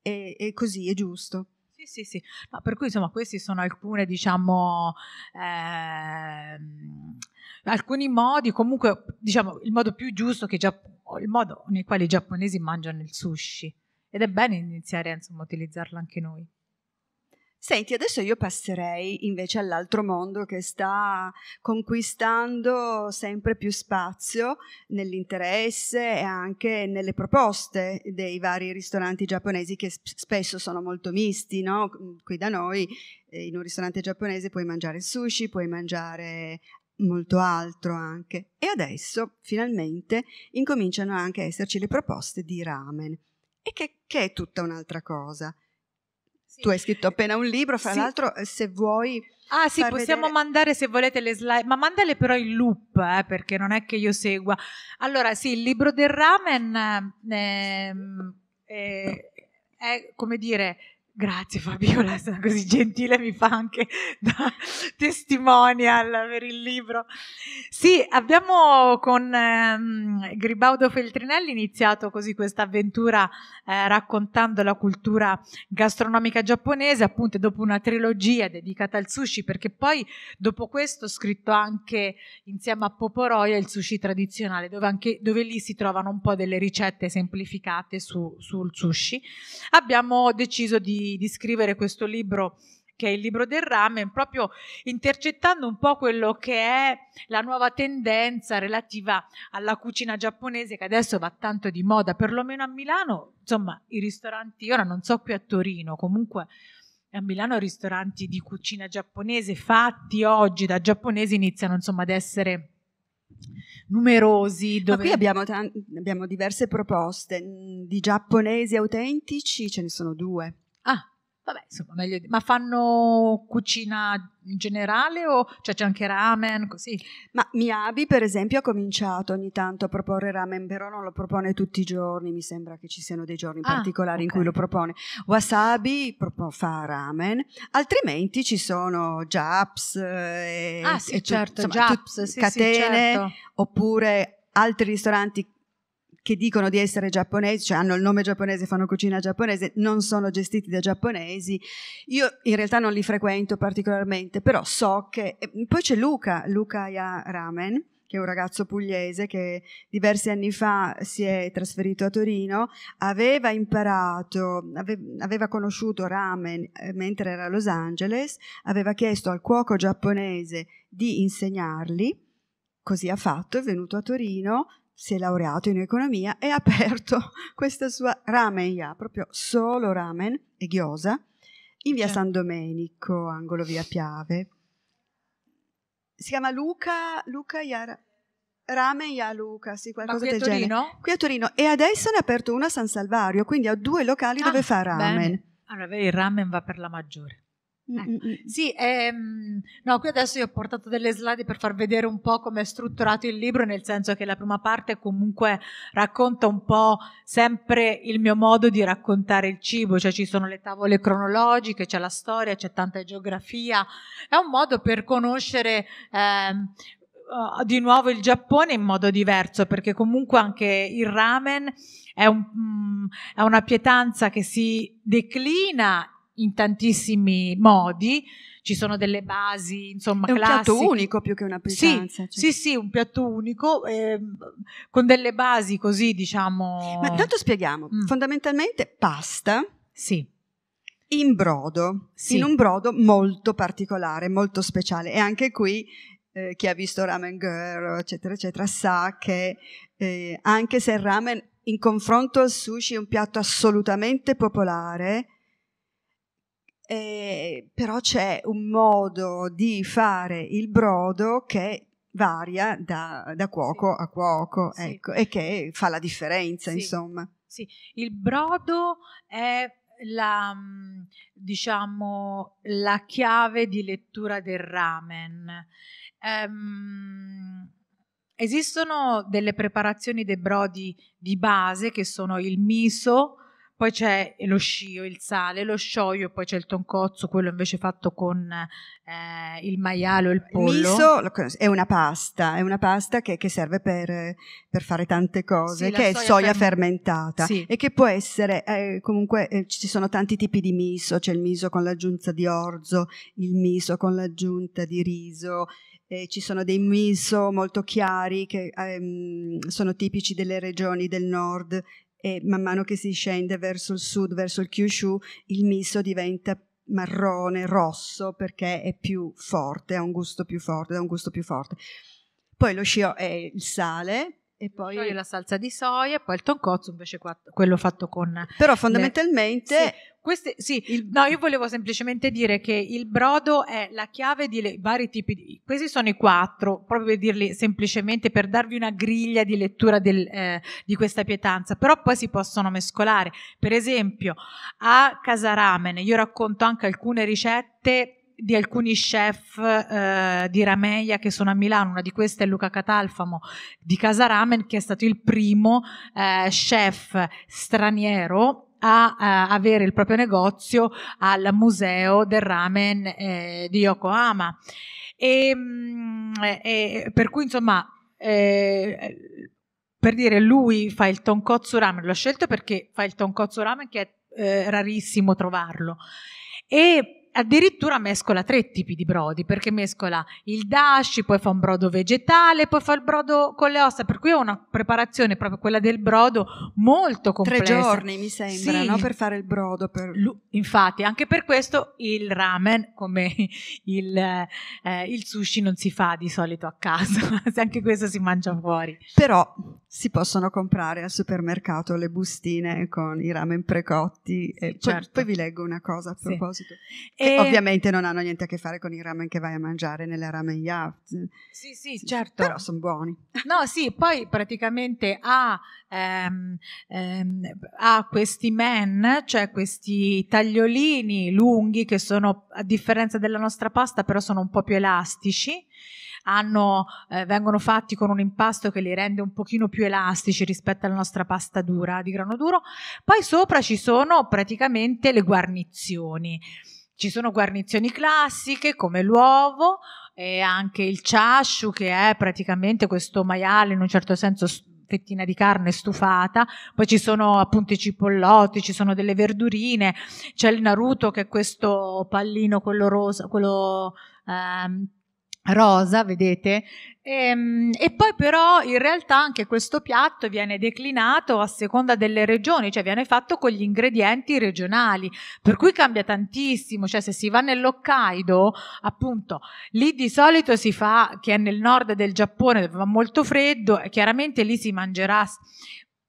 è, è così, è giusto. Sì, sì, sì. No, per cui insomma questi sono alcune, diciamo... Ehm, alcuni modi, comunque diciamo il modo più giusto che già, il modo nel quale i giapponesi mangiano il sushi ed è bene iniziare insomma, a utilizzarlo anche noi. Senti, adesso io passerei invece all'altro mondo che sta conquistando sempre più spazio nell'interesse e anche nelle proposte dei vari ristoranti giapponesi che spesso sono molto misti, no? Mm, qui da noi eh, in un ristorante giapponese puoi mangiare sushi, puoi mangiare molto altro anche. E adesso finalmente incominciano anche a esserci le proposte di ramen e che, che è tutta un'altra cosa. Sì. Tu hai scritto appena un libro, fra sì. l'altro eh, se vuoi... Ah sì, possiamo vedere... mandare se volete le slide, ma mandale però in loop, eh, perché non è che io segua. Allora sì, il libro del ramen eh, eh, è, come dire, Grazie Fabiola, sono così gentile, mi fa anche da testimonial per il libro. Sì, abbiamo con ehm, Gribaudo Feltrinelli iniziato così questa avventura eh, raccontando la cultura gastronomica giapponese, appunto dopo una trilogia dedicata al sushi, perché poi dopo questo ho scritto anche insieme a Poporoia il sushi tradizionale, dove, anche, dove lì si trovano un po' delle ricette semplificate su, sul sushi. Abbiamo deciso di di, scrivere questo libro che è il libro del ramen, proprio intercettando un po' quello che è la nuova tendenza relativa alla cucina giapponese che adesso va tanto di moda, perlomeno a Milano, insomma i ristoranti, ora non so qui a Torino, comunque a Milano i ristoranti di cucina giapponese fatti oggi da giapponesi iniziano insomma ad essere numerosi. Dove... Ma qui abbiamo, t- abbiamo diverse proposte, di giapponesi autentici ce ne sono due Ah, vabbè, insomma, meglio di... Ma fanno cucina in generale o cioè, c'è anche ramen, così? Ma Miyabi, per esempio, ha cominciato ogni tanto a proporre ramen, però non lo propone tutti i giorni, mi sembra che ci siano dei giorni ah, particolari okay. in cui lo propone. Wasabi propo- fa ramen, altrimenti ci sono Japs e, eh, ah, sì, e certo, insomma, Japs, tu, sì, catene, sì, certo. oppure altri ristoranti che dicono di essere giapponesi, cioè hanno il nome giapponese, fanno cucina giapponese, non sono gestiti da giapponesi. Io in realtà non li frequento particolarmente, però so che... Mm, poi c'è Luca, Luca Ramen, che è un ragazzo pugliese che diversi anni fa si è trasferito a Torino, aveva imparato, aveva conosciuto ramen eh, mentre era a Los Angeles, aveva chiesto al cuoco giapponese di insegnarli, così ha fatto, è venuto a Torino, si è laureato in economia e ha aperto questa sua ramenia, proprio solo ramen e ghiosa, in via certo. San Domenico, angolo via Piave. Si chiama Luca, Luca Iara, Ramen Ya Luca, sì, qualcosa del genere. Qui a Torino? Qui a Torino? E adesso ne ha aperto una a San Salvario, quindi ha due locali ah, dove fa ramen. Bene. Allora, il ramen va per la maggiore. Mm, ecco. Mm, mm. Sì, ehm, no, qui adesso io ho portato delle slide per far vedere un po' come è strutturato il libro, nel senso che la prima parte comunque racconta un po' sempre il mio modo di raccontare il cibo, cioè ci sono le tavole cronologiche, c'è la storia, c'è tanta geografia, è un modo per conoscere ehm, Uh, di nuovo il Giappone in modo diverso, perché comunque anche il ramen è, un, mm, è una pietanza che si declina in tantissimi modi, ci sono delle basi, insomma, È un classiche. piatto unico più che una pietanza. Sì, cioè. sì, sì, un piatto unico eh, con delle basi così, diciamo... Ma tanto spieghiamo, mm. fondamentalmente pasta. Sì. In brodo, sì. in un brodo molto particolare, molto speciale e anche qui eh, chi ha visto Ramen Girl, eccetera, eccetera, sa che eh, anche se il ramen in confronto al sushi è un piatto assolutamente popolare, eh, però c'è un modo di fare il brodo che varia da, da cuoco sì. a cuoco sì. ecco, e che fa la differenza sì. insomma. Sì, il brodo è la, mm, diciamo, la chiave di lettura del ramen. Um, esistono delle preparazioni dei brodi di base che sono il miso, poi c'è lo scio, il sale, lo scioglio, poi c'è il toncozzo, quello invece fatto con eh, il maiale o il pollo. Il miso è una pasta, è una pasta che, che serve per, per, fare tante cose, sì, che è soia, soia fermentata sì. e che può essere, eh, comunque eh, ci sono tanti tipi di miso, c'è il miso con l'aggiunta di orzo, il miso con l'aggiunta di riso, eh, ci sono dei miso molto chiari che ehm, sono tipici delle regioni del nord e man mano che si scende verso il sud, verso il Kyushu, il miso diventa marrone, rosso, perché è più forte, ha un gusto più forte, ha un gusto più forte. Poi lo shio è il sale, e poi soia, la salsa di soia, poi il tonkotsu invece qua, quello fatto con... Però fondamentalmente... Le, sì, queste, sì il, no, io volevo semplicemente dire che il brodo è la chiave di le, vari tipi di... Questi sono i quattro, proprio per dirli semplicemente, per darvi una griglia di lettura del, eh, di questa pietanza, però poi si possono mescolare. Per esempio, a Casa Ramen io racconto anche alcune ricette di alcuni chef eh, di Rameia che sono a Milano, una di queste è Luca Catalfamo di Casa Ramen che è stato il primo eh, chef straniero a, a, eh, avere il proprio negozio al museo del ramen eh, di Yokohama. E, ehm, e, eh, eh, per cui insomma eh, per dire lui fa il tonkotsu ramen, l'ho scelto perché fa il tonkotsu ramen che è eh, rarissimo trovarlo. E addirittura mescola tre tipi di brodi, perché mescola il dashi, poi fa un brodo vegetale, poi fa il brodo con le ossa, per cui è una preparazione proprio quella del brodo molto complessa. Tre giorni mi sembra, sì. no? Per fare il brodo. Per... Infatti, anche per questo il ramen, come il, eh, il sushi, non si fa di solito a casa, anche questo si mangia fuori. Però si possono comprare al supermercato le bustine con i ramen precotti. Sì, e certo. poi, poi, vi leggo una cosa a proposito. Sì. E... ovviamente non hanno niente a che fare con i ramen che vai a mangiare nella ramen yacht. Sì, sì, sì certo. Però sono buoni. No, sì, poi praticamente ha, ehm, ehm, ha questi men, cioè questi tagliolini lunghi che sono, a differenza della nostra pasta, però sono un po' più elastici hanno, eh, vengono fatti con un impasto che li rende un pochino più elastici rispetto alla nostra pasta dura di grano duro. Poi sopra ci sono praticamente le guarnizioni. Ci sono guarnizioni classiche come l'uovo e anche il chashu che è praticamente questo maiale in un certo senso fettina di carne stufata, poi ci sono appunto i cipollotti, ci sono delle verdurine, c'è il Naruto che è questo pallino, quello rosa, quello ehm, rosa, vedete? E, ehm, e, poi però in realtà anche questo piatto viene declinato a seconda delle regioni, cioè viene fatto con gli ingredienti regionali, per cui cambia tantissimo, cioè se si va nell'Hokkaido, appunto, lì di solito si fa, che è nel nord del Giappone dove va molto freddo, e chiaramente lì si mangerà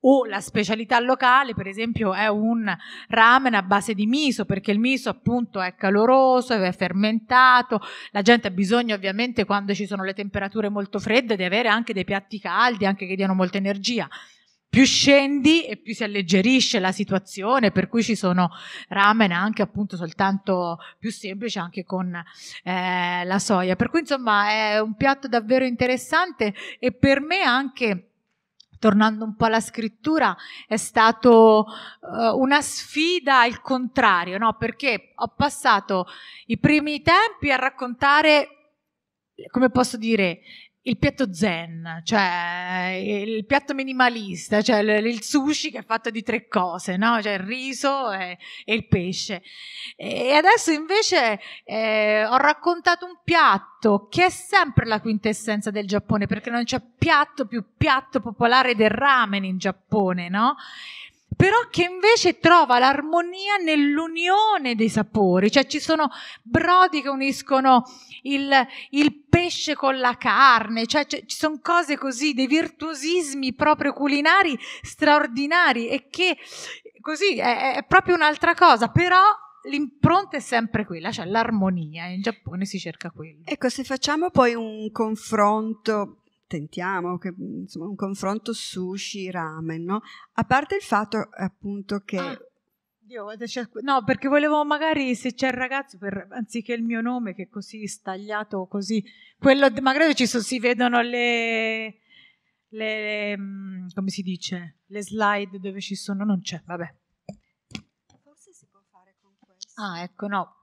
o la specialità locale per esempio è un ramen a base di miso perché il miso appunto è caloroso, è fermentato, la gente ha bisogno ovviamente quando ci sono le temperature molto fredde di avere anche dei piatti caldi, anche che diano molta energia più scendi e più si alleggerisce la situazione, per cui ci sono ramen anche appunto soltanto più semplici, anche con eh, la soia. Per cui insomma è un piatto davvero interessante e per me anche tornando un po' alla scrittura, è stato eh, una sfida al contrario, no? Perché ho passato i primi tempi a raccontare, come posso dire, il piatto zen, cioè il piatto minimalista, cioè il sushi che è fatto di tre cose, no? cioè il riso e, e, il pesce. E adesso invece eh, ho raccontato un piatto che è sempre la quintessenza del Giappone, perché non c'è piatto più piatto popolare del ramen in Giappone, no? però che invece trova l'armonia nell'unione dei sapori, cioè ci sono brodi che uniscono il, il pesce con la carne, cioè ci sono cose così, dei virtuosismi proprio culinari straordinari e che così è, è proprio un'altra cosa, però l'impronta è sempre quella, cioè l'armonia, in Giappone si cerca quello. Ecco, se facciamo poi un confronto tentiamo che, insomma, un confronto sushi ramen, no? A parte il fatto appunto che ah. Dio, cioè, no, perché volevo magari se c'è il ragazzo, per, anziché il mio nome che è così stagliato, così, quello, magari ci so, si vedono le, le, mm, come si dice, le slide dove ci sono, non c'è, vabbè. Forse si può fare con questo. Ah, ecco, no,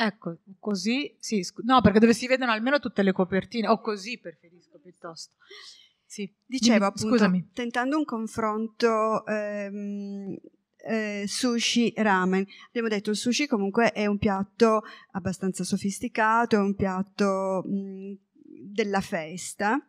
Ecco, così, sì, scu- no, perché dove si vedono almeno tutte le copertine, o così preferisco piuttosto. Sì. Dicevo appunto, Scusami. tentando un confronto ehm, eh, sushi ramen, abbiamo detto il sushi comunque è un piatto abbastanza sofisticato, è un piatto mh, della festa,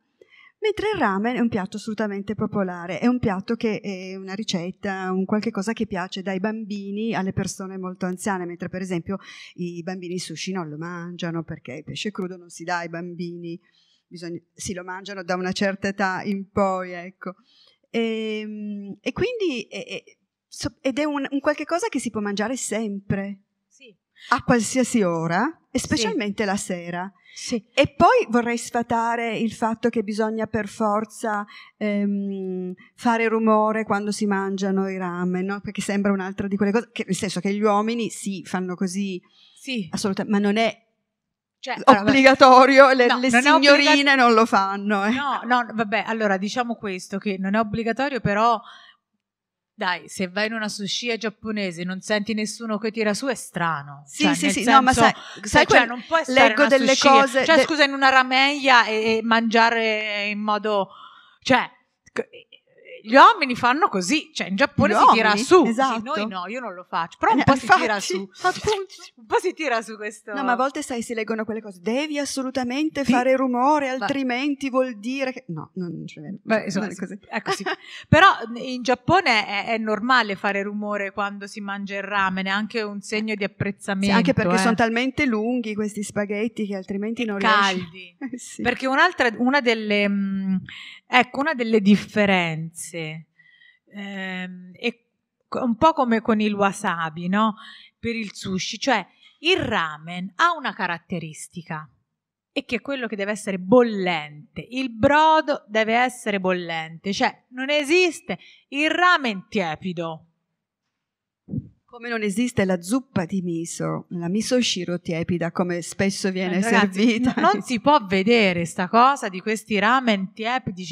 Mentre il ramen è un piatto assolutamente popolare, è un piatto che è una ricetta, un qualche cosa che piace dai bambini alle persone molto anziane, mentre per esempio i bambini sushi non lo mangiano perché il pesce crudo non si dà ai bambini, bisogna, si lo mangiano da una certa età in poi, ecco. E, ehm, e quindi è, è, ed è un, un qualche cosa che si può mangiare sempre, a qualsiasi ora, e specialmente sì. la sera. Sì. E poi vorrei sfatare il fatto che bisogna per forza ehm, fare rumore quando si mangiano i ramen, no? perché sembra un'altra di quelle cose, che, nel senso che gli uomini sì, fanno così, sì. assolutamente, ma non è cioè, obbligatorio, le, no, le non signorine obbliga- non lo fanno. Eh. No, no, vabbè, allora diciamo questo, che non è obbligatorio, però dai, se vai in una sushia giapponese e non senti nessuno che tira su è strano. Sì, cioè, sì, sì, senso, no, ma sai, sai cioè, cioè non puoi stare leggo delle sushia, cose, cioè de... scusa in una rameia e, e mangiare in modo cioè gli uomini fanno così, cioè in Giappone gli si uomini, tira su, esatto. noi no, io non lo faccio, però un eh, po' si tira su, un po' si tira su questo. No, ma a volte sai, si leggono quelle cose, devi assolutamente sì. fare rumore, altrimenti ma... vuol dire che... No, non c'è vero. Beh, insomma, così. È così. Ecco, però in Giappone è, è, normale fare rumore quando si mangia il ramen, è anche un segno di apprezzamento. Sì, anche perché eh. sono talmente lunghi questi spaghetti che altrimenti non Caldi. riesci. Caldi. Eh, sì. Perché un'altra, una delle... Mh, Ecco, una delle differenze ehm, è un po' come con il wasabi, no? Per il sushi, cioè il ramen ha una caratteristica e che è quello che deve essere bollente. Il brodo deve essere bollente, cioè non esiste il ramen tiepido. Come non esiste la zuppa di miso, la miso shiro tiepida, come spesso viene eh, ragazzi, servita. non si può vedere sta cosa di questi ramen tiepidi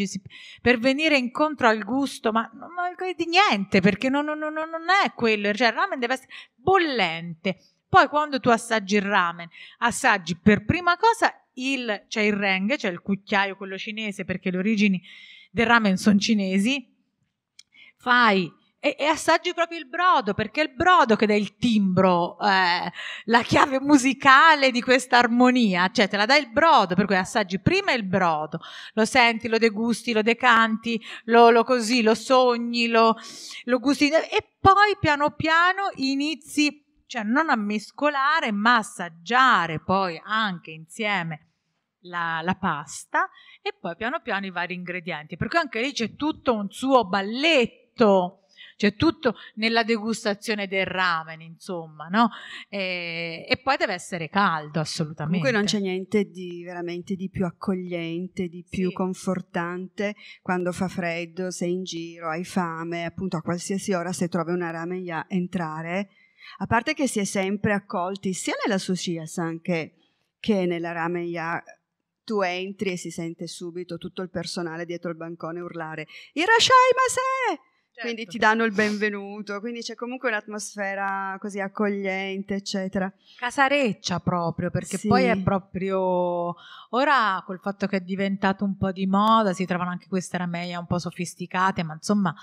per venire incontro al gusto, ma non è di niente, perché non, non, non, non è quello. Cioè, il ramen deve essere bollente. Poi quando tu assaggi il ramen, assaggi per prima cosa il, cioè il reng, cioè il cucchiaio, quello cinese, perché le origini del ramen sono cinesi. Fai e, e, assaggi proprio il brodo, perché è il brodo che dà il timbro, eh, la chiave musicale di questa armonia, cioè te la dà il brodo, per cui assaggi prima il brodo, lo senti, lo degusti, lo decanti, lo, lo così, lo sogni, lo, lo gusti e poi piano piano inizi, cioè non a mescolare, ma assaggiare poi anche insieme la, la, pasta e poi piano piano i vari ingredienti, per cui anche lì c'è tutto un suo balletto cioè tutto nella degustazione del ramen, insomma, no? E, eh, e poi deve essere caldo, assolutamente. Comunque non c'è niente di veramente di più accogliente, di più sì. confortante quando fa freddo, sei in giro, hai fame, appunto a qualsiasi ora se trovi una ramen entrare, a parte che si è sempre accolti sia nella Sushia san che, che nella ramen-ya tu entri e si sente subito tutto il personale dietro il bancone urlare Irashai Masè! certo. quindi ti danno il benvenuto, quindi c'è comunque un'atmosfera così accogliente, eccetera. Casareccia proprio, perché sì. poi è proprio ora col fatto che è diventato un po' di moda, si trovano anche queste rameia un po' sofisticate, ma insomma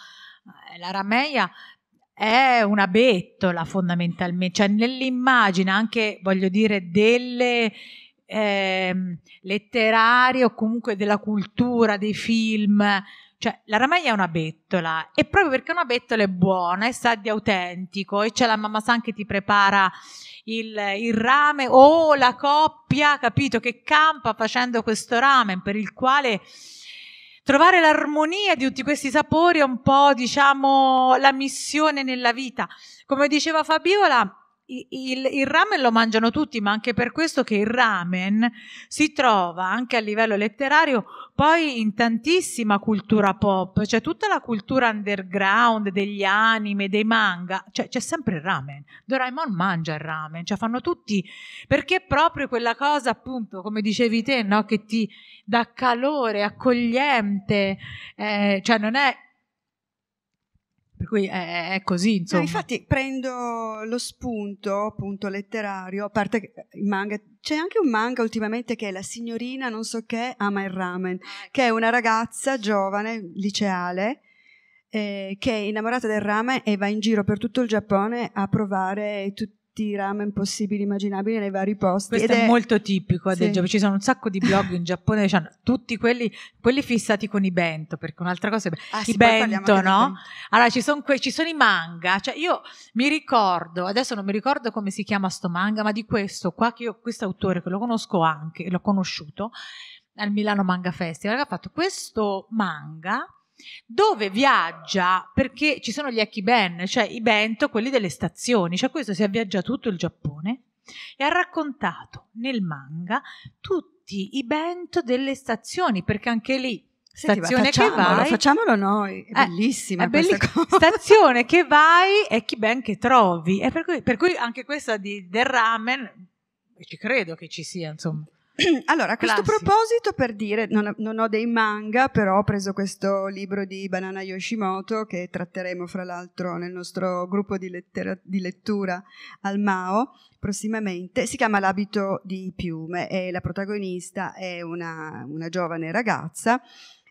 eh, la rameia è una bettola fondamentalmente, cioè nell'immagine anche, voglio dire, delle eh, letterarie o comunque della cultura, dei film, cioè, la ramaia è una bettola e proprio perché una bettola è buona e sa di autentico e c'è la mamma san che ti prepara il, il rame o oh, la coppia, capito, che campa facendo questo rame per il quale trovare l'armonia di tutti questi sapori è un po', diciamo, la missione nella vita. Come diceva Fabiola, il, il, ramen lo mangiano tutti, ma anche per questo che il ramen si trova anche a livello letterario poi in tantissima cultura pop, cioè tutta la cultura underground degli anime, dei manga, cioè c'è sempre il ramen. Doraemon mangia il ramen, cioè fanno tutti perché proprio quella cosa, appunto, come dicevi te, no? che ti dà calore, accogliente, eh, cioè non è per cui è, è così, insomma. No, infatti prendo lo spunto appunto letterario, a parte eh, il manga c'è anche un manga ultimamente che è La signorina non so che ama il ramen, ah, ecco. che è una ragazza giovane, liceale, eh, che è innamorata del ramen e va in giro per tutto il Giappone a provare tutti tutti i ramen possibili immaginabili nei vari posti. Questo è, è, molto tipico sì. del Giappone, ci sono un sacco di blog in Giappone, cioè, tutti quelli, quelli, fissati con i bento, perché un'altra cosa è ah, i sì, bento, no? Allora ci sono, que- ci sono, i manga, cioè io mi ricordo, adesso non mi ricordo come si chiama sto manga, ma di questo qua, che io, questo autore che lo conosco anche, l'ho conosciuto al Milano Manga Festival, che ha fatto questo manga dove viaggia perché ci sono gli Akiben, cioè i bento, quelli delle stazioni, cioè questo si è viaggiato tutto il Giappone e ha raccontato nel manga tutti i bento delle stazioni perché anche lì stazione Senti, che vai facciamolo noi è eh, bellissima è bellic- stazione che vai e chi ben che trovi per cui, per cui anche questa di, del ramen ci credo che ci sia insomma Allora, a questo Classico. proposito, per dire, non, non, ho dei manga, però ho preso questo libro di Banana Yoshimoto che tratteremo fra l'altro nel nostro gruppo di, lettera- di lettura al Mao prossimamente. Si chiama L'abito di piume e la protagonista è una, una giovane ragazza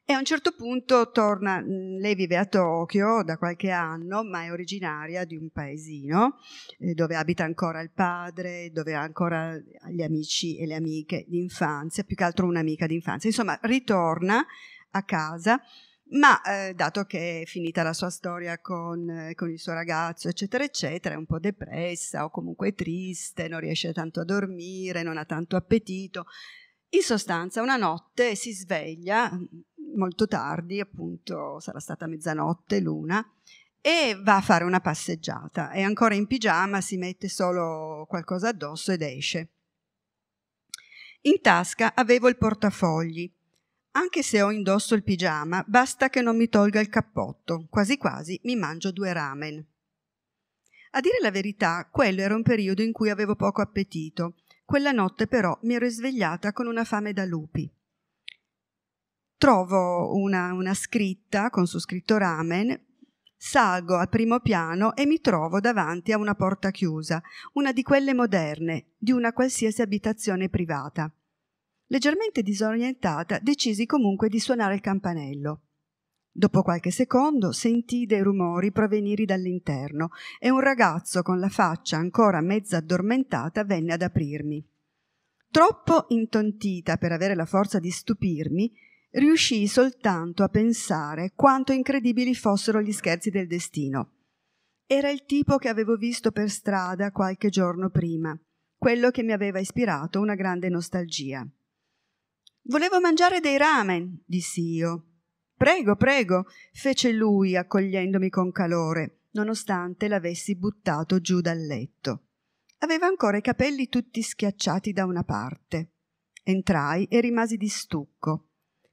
e a un certo punto torna, lei vive a Tokyo da qualche anno, ma è originaria di un paesino eh, dove abita ancora il padre, dove ha ancora gli amici e le amiche d'infanzia, più che altro un'amica d'infanzia. Insomma, ritorna a casa ma eh, dato che è finita la sua storia con, eh, con, il suo ragazzo, eccetera, eccetera, è un po' depressa o comunque triste, non riesce tanto a dormire, non ha tanto appetito, in sostanza, una notte si sveglia mm, molto tardi, appunto sarà stata mezzanotte, l'una, e va a fare una passeggiata. È ancora in pigiama, si mette solo qualcosa addosso ed esce. In tasca avevo il portafogli. Anche se ho indosso il pigiama, basta che non mi tolga il cappotto. Quasi quasi mi mangio due ramen. A dire la verità, quello era un periodo in cui avevo poco appetito quella notte però mi ero svegliata con una fame da lupi. Trovo una, una scritta con su scritto ramen, salgo al primo piano e mi trovo davanti a una porta chiusa, una di quelle moderne, di una qualsiasi abitazione privata. Leggermente disorientata, decisi comunque di suonare il campanello. Dopo qualche secondo sentì dei rumori provenire dall'interno e un ragazzo con la faccia ancora mezza addormentata venne ad aprirmi. Troppo intontita per avere la forza di stupirmi, riuscii soltanto a pensare quanto incredibili fossero gli scherzi del destino. Era il tipo che avevo visto per strada qualche giorno prima, quello che mi aveva ispirato una grande nostalgia. Volevo mangiare dei ramen, dissi io Prego, prego, fece lui accogliendomi con calore, nonostante l'avessi buttato giù dal letto. Aveva ancora i capelli tutti schiacciati da una parte. Entrai e rimasi di stucco.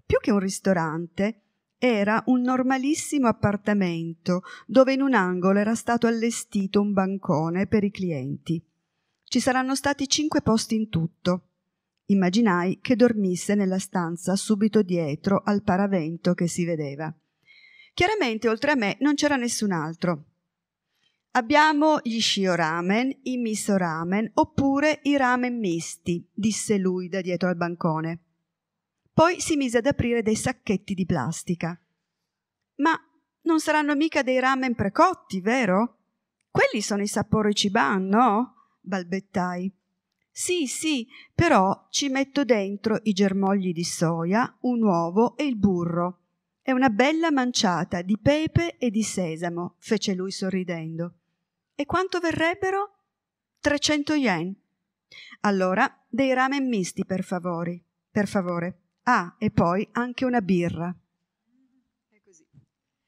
Più che un ristorante, era un normalissimo appartamento dove in un angolo era stato allestito un bancone per i clienti. Ci saranno stati cinque posti in tutto. Immaginai che dormisse nella stanza subito dietro al paravento che si vedeva. Chiaramente oltre a me non c'era nessun altro. Abbiamo gli shioramen, i misoramen oppure i ramen misti, disse lui da dietro al bancone. Poi si mise ad aprire dei sacchetti di plastica. Ma non saranno mica dei ramen precotti, vero? Quelli sono i sapori ciban, no? balbettai. Sì, sì, però ci metto dentro i germogli di soia, un uovo e il burro. È una bella manciata di pepe e di sesamo, fece lui sorridendo. E quanto verrebbero? 300 yen. Allora, dei ramen misti, per favore. Per favore. Ah, e poi anche una birra.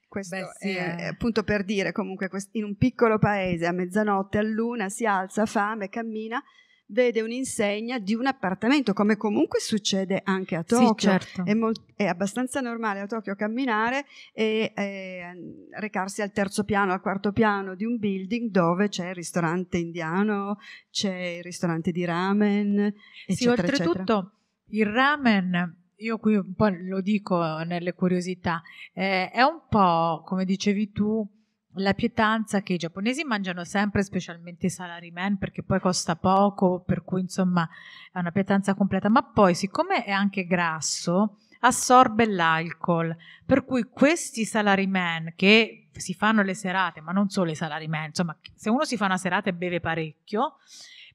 Questo Beh, sì, è, eh. appunto per dire, comunque, in un piccolo paese a mezzanotte, a luna, si alza, fame, cammina vede un'insegna di un appartamento, come comunque succede anche a Tokyo. Sì, certo. è, molt- è, abbastanza normale a Tokyo camminare e eh, recarsi al terzo piano, al quarto piano di un building dove c'è il ristorante indiano, c'è il ristorante di ramen, eccetera, sì, oltretutto eccetera. il ramen io qui un po' lo dico nelle curiosità, eh, è un po' come dicevi tu, la pietanza che i giapponesi mangiano sempre, specialmente i salaryman, perché poi costa poco, per cui insomma è una pietanza completa, ma poi siccome è anche grasso, assorbe l'alcol, per cui questi salaryman che si fanno le serate, ma non solo i salaryman, insomma se uno si fa una serata e beve parecchio,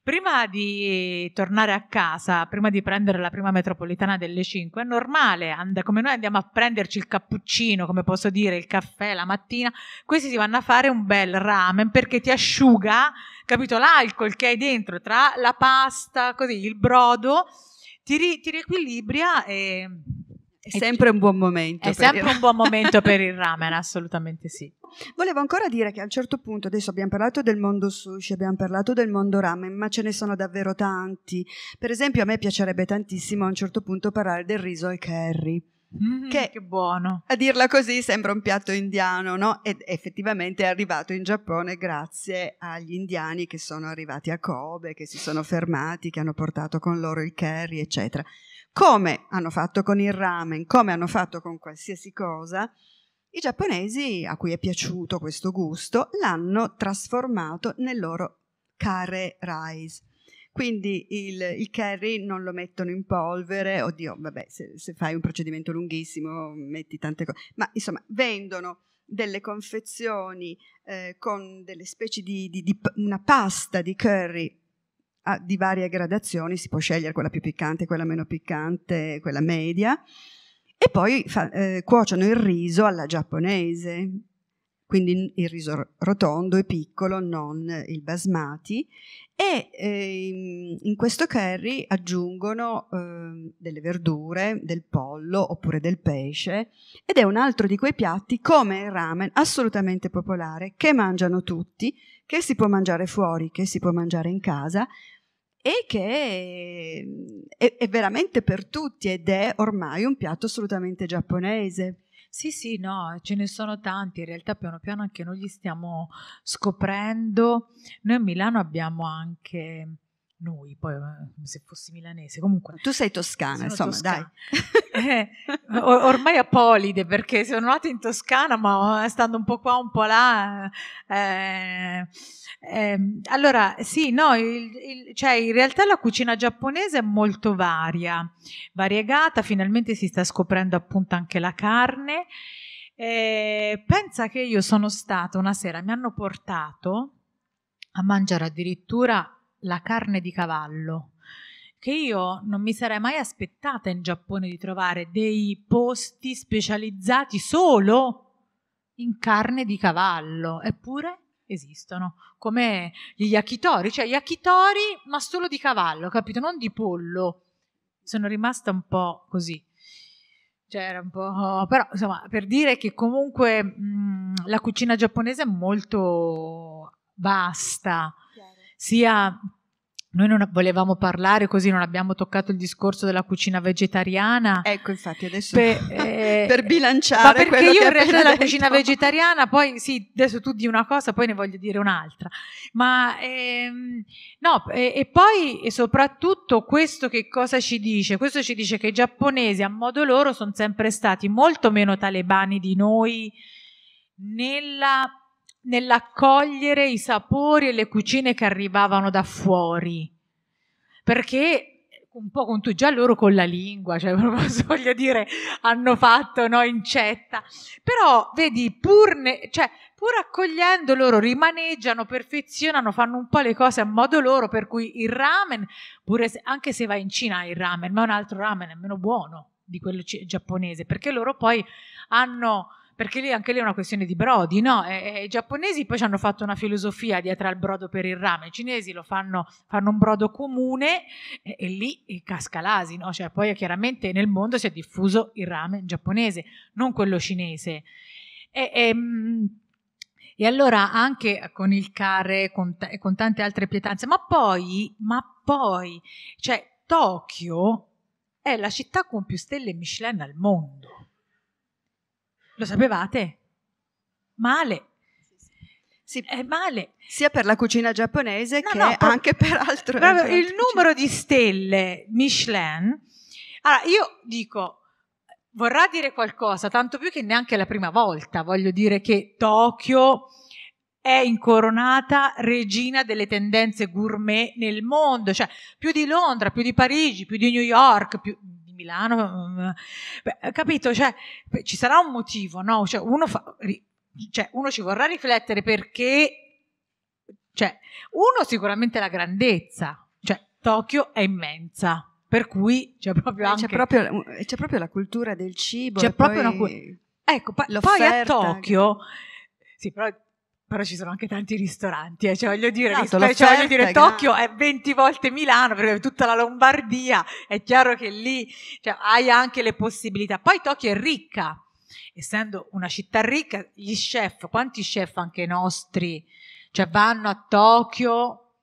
prima di tornare a casa, prima di prendere la prima metropolitana delle 5, è normale, and- come noi andiamo a prenderci il cappuccino, come posso dire, il caffè la mattina, questi si vanno a fare un bel ramen perché ti asciuga, capito, l'alcol che hai dentro tra la pasta, così, il brodo, ti, ri- ti riequilibra e è sempre un buon momento. È sempre il... un buon momento per il ramen, assolutamente sì. Volevo ancora dire che a un certo punto, adesso abbiamo parlato del mondo sushi, abbiamo parlato del mondo ramen, ma ce ne sono davvero tanti. Per esempio a me piacerebbe tantissimo a un certo punto parlare del riso al curry. Mm, che, che, buono! A dirla così sembra un piatto indiano, no? Ed effettivamente è arrivato in Giappone grazie agli indiani che sono arrivati a Kobe, che si sono fermati, che hanno portato con loro il curry, eccetera come hanno fatto con il ramen, come hanno fatto con qualsiasi cosa, i giapponesi, a cui è piaciuto questo gusto, l'hanno trasformato nel loro curry rice. Quindi il, il curry non lo mettono in polvere, oddio, vabbè, se, se fai un procedimento lunghissimo metti tante cose, ma insomma vendono delle confezioni eh, con delle specie di, di, di una pasta di curry ah, di varie gradazioni, si può scegliere quella più piccante, quella meno piccante, quella media, e poi fa, eh, cuociono il riso alla giapponese, quindi il riso rotondo e piccolo, non il basmati, e eh, in questo curry aggiungono eh, delle verdure, del pollo oppure del pesce ed è un altro di quei piatti come il ramen assolutamente popolare che mangiano tutti, che si può mangiare fuori, che si può mangiare in casa, e che mhmm, è, è veramente per tutti ed è ormai un piatto assolutamente giapponese. Sì, sì, no, ce ne sono tanti, in realtà piano piano anche noi li stiamo scoprendo. Noi a Milano abbiamo anche noi, poi eh, se fossi milanese, comunque... Tu sei toscana, insomma, toscana. dai. eh, or- ormai apolide, perché sono nata in Toscana, ma eh, stando un po' qua, un po' là... Eh, eh, allora, sì, no, il, il, cioè, in realtà la cucina giapponese è molto varia, variegata, finalmente si sta scoprendo appunto anche la carne. Eh, pensa che io sono stata una sera, mi hanno portato a mangiare addirittura la carne di cavallo, che io non mi sarei mai aspettata in Giappone di trovare dei posti specializzati solo in carne di cavallo, eppure esistono, come gli yakitori, cioè yakitori ma solo di cavallo, capito? Non di pollo. Sono rimasta un po' così. Cioè, era un po'... però insomma, per dire che comunque mh, mm, la cucina giapponese è molto vasta, sia noi non volevamo parlare così, non abbiamo toccato il discorso della cucina vegetariana. Ecco, infatti, adesso per, eh, per bilanciare. Ma perché io in realtà della cucina vegetariana, poi sì, adesso tu di una cosa, poi ne voglio dire un'altra. Ma ehm, no, e, e poi e soprattutto questo che cosa ci dice? Questo ci dice che i giapponesi a modo loro sono sempre stati molto meno talebani di noi nella nell'accogliere i sapori e le cucine che arrivavano da fuori, perché un po' con tu già loro con la lingua, cioè proprio, voglio dire, hanno fatto no, incetta, però vedi, pur, ne, cioè, pur accogliendo loro rimaneggiano, perfezionano, fanno un po' le cose a modo loro, per cui il ramen, pure se, anche se va in Cina il ramen, ma è un altro ramen, è meno buono di quello giapponese, perché loro poi hanno perché lì, anche lì è una questione di brodi, no? E, e, I giapponesi poi ci hanno fatto una filosofia dietro al brodo per il rame, i cinesi lo fanno, fanno un brodo comune e, e lì casca l'asino, cioè poi chiaramente nel mondo si è diffuso il rame giapponese, non quello cinese. E, e, ehm, e allora anche con il care, con, t- con tante altre pietanze, ma poi, ma poi, cioè Tokyo è la città con più stelle Michelin al mondo. Lo sapevate? Male. Sì. È male. Sia per la cucina giapponese no, che no, anche per altro. Proprio il numero di stelle Michelin. Allora, io dico, vorrà dire qualcosa, tanto più che neanche la prima volta. Voglio dire che Tokyo è incoronata regina delle tendenze gourmet nel mondo, cioè più di Londra, più di Parigi, più di New York, più, Milano, mm, mm, mm. beh, eh, capito? Cioè, ci sarà un motivo, no? Cioè, uno, fa, cioè, uno ci vorrà riflettere perché, cioè, uno sicuramente la grandezza, cioè, Tokyo è immensa. Per cui c'è proprio, anche... c'è proprio, eh, c'è proprio la cultura del cibo. C'è proprio poi... una Ecco, pa- poi a Tokyo, che... sì, però però ci sono anche tanti ristoranti, eh. cioè voglio dire, esatto, visto, cioè, voglio dire Tokyo che... è 20 volte Milano, perché tutta la Lombardia, è chiaro che lì cioè, hai anche le possibilità. Poi Tokyo è ricca, essendo una città ricca, gli chef, quanti chef anche nostri, cioè vanno a Tokyo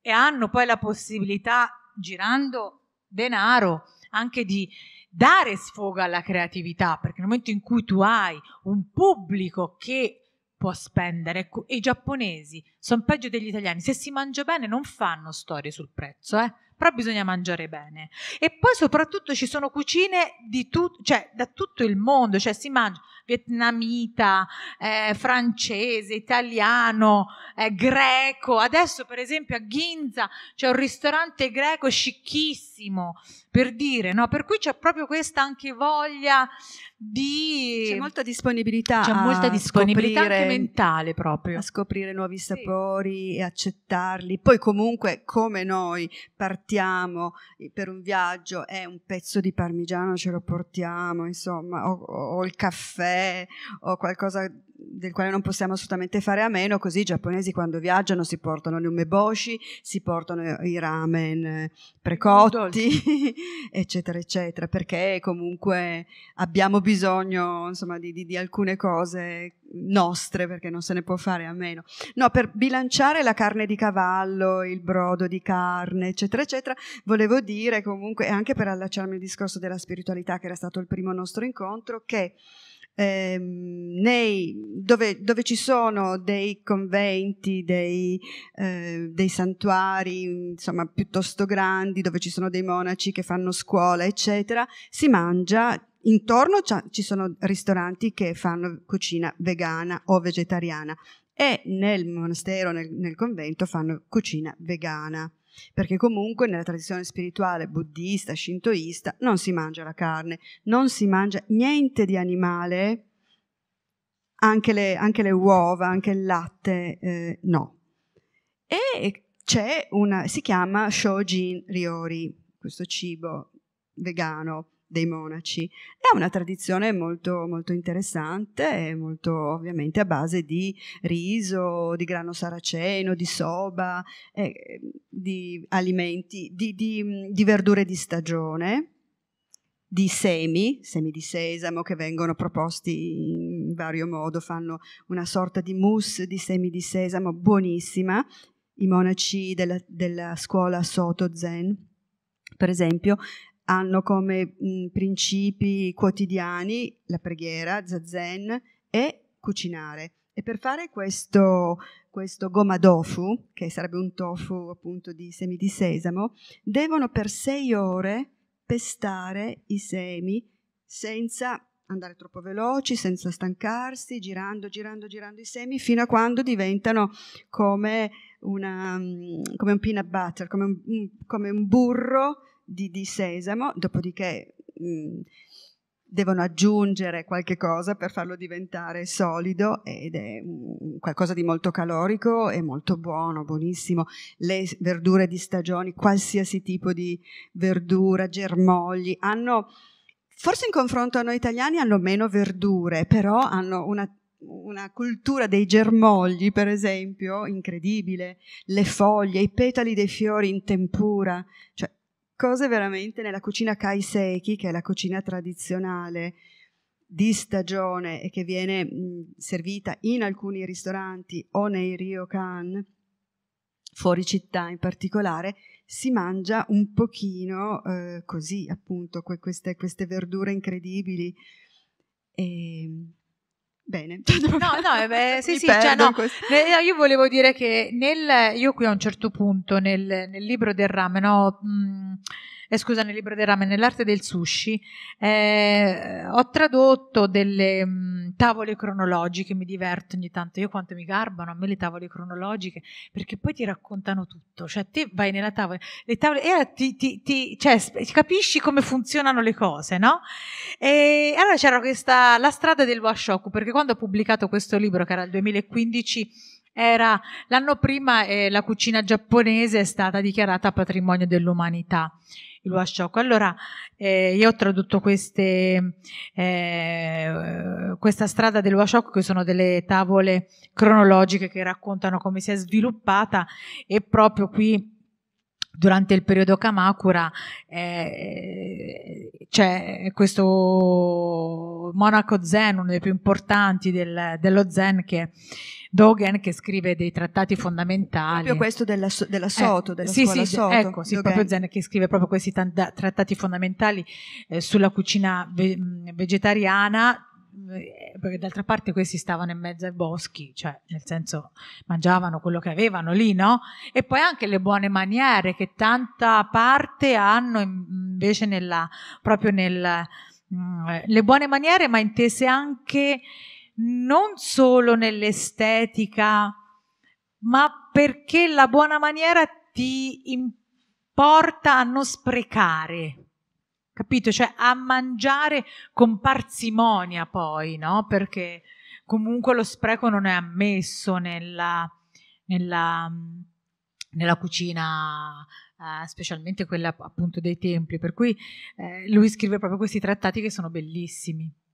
e hanno poi la possibilità, girando denaro, anche di dare sfogo alla creatività, perché nel momento in cui tu hai un pubblico che può spendere. Ecco, I giapponesi sono peggio degli italiani. Se si mangia bene non fanno storie sul prezzo, eh? però bisogna mangiare bene. E poi soprattutto ci sono cucine di tut- cioè, da tutto il mondo, cioè si mangia vietnamita, eh, francese, italiano, eh, greco. Adesso per esempio a Ginza c'è un ristorante greco scicchissimo, per dire, no? Per cui c'è proprio questa anche voglia di... C'è molta disponibilità. C'è molta disponibilità scoprire, anche mentale proprio. A scoprire nuovi sapori sì. e accettarli. Poi comunque come noi partiamo partiamo per un viaggio e un pezzo di parmigiano ce lo portiamo, insomma, o, o il caffè o qualcosa del quale non possiamo assolutamente fare a meno, così i giapponesi quando viaggiano si portano le umeboshi, si portano i ramen eh, precotti, eccetera, eccetera, perché comunque abbiamo bisogno insomma, di, di, di, alcune cose nostre, perché non se ne può fare a meno. No, per bilanciare la carne di cavallo, il brodo di carne, eccetera, eccetera, volevo dire comunque, anche per allacciarmi al discorso della spiritualità, che era stato il primo nostro incontro, che eh, nei, dove, dove, ci sono dei conventi, dei, eh, dei, santuari, insomma, piuttosto grandi, dove ci sono dei monaci che fanno scuola, eccetera, si mangia. Intorno ci sono ristoranti che fanno cucina vegana o vegetariana e nel monastero, nel, nel convento, fanno cucina vegana perché comunque nella tradizione spirituale buddista, shintoista, non si mangia la carne, non si mangia niente di animale, anche le, anche le uova, anche il latte, eh, no. E c'è una, si chiama Shojin Ryori, questo cibo vegano, dei monaci. È una tradizione molto, molto interessante, molto ovviamente a base di riso, di grano saraceno, di soba, eh, di alimenti, di, di, di verdure di stagione di semi, semi di sesamo che vengono proposti in vario modo, fanno una sorta di mousse di semi di sesamo buonissima, i monaci della, della scuola Soto Zen per esempio, hanno come mh, principi quotidiani la preghiera, zazen e cucinare. E per fare questo, questo goma dofu, che sarebbe un tofu appunto di semi di sesamo, devono per sei ore pestare i semi senza andare troppo veloci, senza stancarsi, girando, girando, girando i semi, fino a quando diventano come, una, come un peanut butter, come un, come un burro di, di sesamo, dopodiché mh, mm, devono aggiungere qualche cosa per farlo diventare solido ed è mh, qualcosa di molto calorico e molto buono, buonissimo. Le verdure di stagioni, qualsiasi tipo di verdura, germogli, hanno... Forse in confronto a noi italiani hanno meno verdure, però hanno una una cultura dei germogli, per esempio, incredibile, le foglie, i petali dei fiori in tempura, cioè cose veramente nella cucina kaiseki, che è la cucina tradizionale di stagione e che viene mh, servita in alcuni ristoranti o nei ryokan, fuori città in particolare, si mangia un pochino eh, così, appunto, que- queste, queste verdure incredibili. E ehm, Bene. No, no, eh, beh, sì, sì, cioè, no. io volevo dire che nel, io qui a un certo punto nel, nel libro del rame, no, mh, eh, scusa, nel libro del rame, nell'arte del sushi, eh, ho tradotto delle mh, mm, tavole cronologiche, mi diverto ogni tanto, io quanto mi garbano a me le tavole cronologiche, perché poi ti raccontano tutto, cioè te vai nella tavola, le tavole, e ti, ti, ti cioè, capisci come funzionano le cose, no? E allora c'era questa, la strada del Washoku, perché quando ho pubblicato questo libro, che era il 2015, era, l'anno prima eh, la cucina giapponese è stata dichiarata patrimonio dell'umanità il Wasciocco. Allora eh, io ho tradotto queste, eh, questa strada del Wasciocco che sono delle tavole cronologiche che raccontano come si è sviluppata e proprio qui durante il periodo Kamakura eh, c'è questo monaco zen, uno dei più importanti del, dello zen che Dogen che scrive dei trattati fondamentali. Proprio questo della, della eh, Soto, eh, della sì, sì, Soto. Ecco, sì, Dogen. proprio Zen che scrive proprio questi t- trattati fondamentali eh, sulla cucina ve- vegetariana eh, perché d'altra parte questi stavano in mezzo ai boschi, cioè nel senso mangiavano quello che avevano lì, no? E poi anche le buone maniere che tanta parte hanno invece nella, proprio nel... Mm, eh, le buone maniere ma intese anche non solo nell'estetica, ma perché la buona maniera ti porta a non sprecare capito? Cioè a mangiare con parsimonia poi, no? Perché comunque lo spreco non è ammesso nella, nella, nella cucina Uh, specialmente quella appunto dei templi, per cui eh, lui scrive proprio questi trattati che sono bellissimi.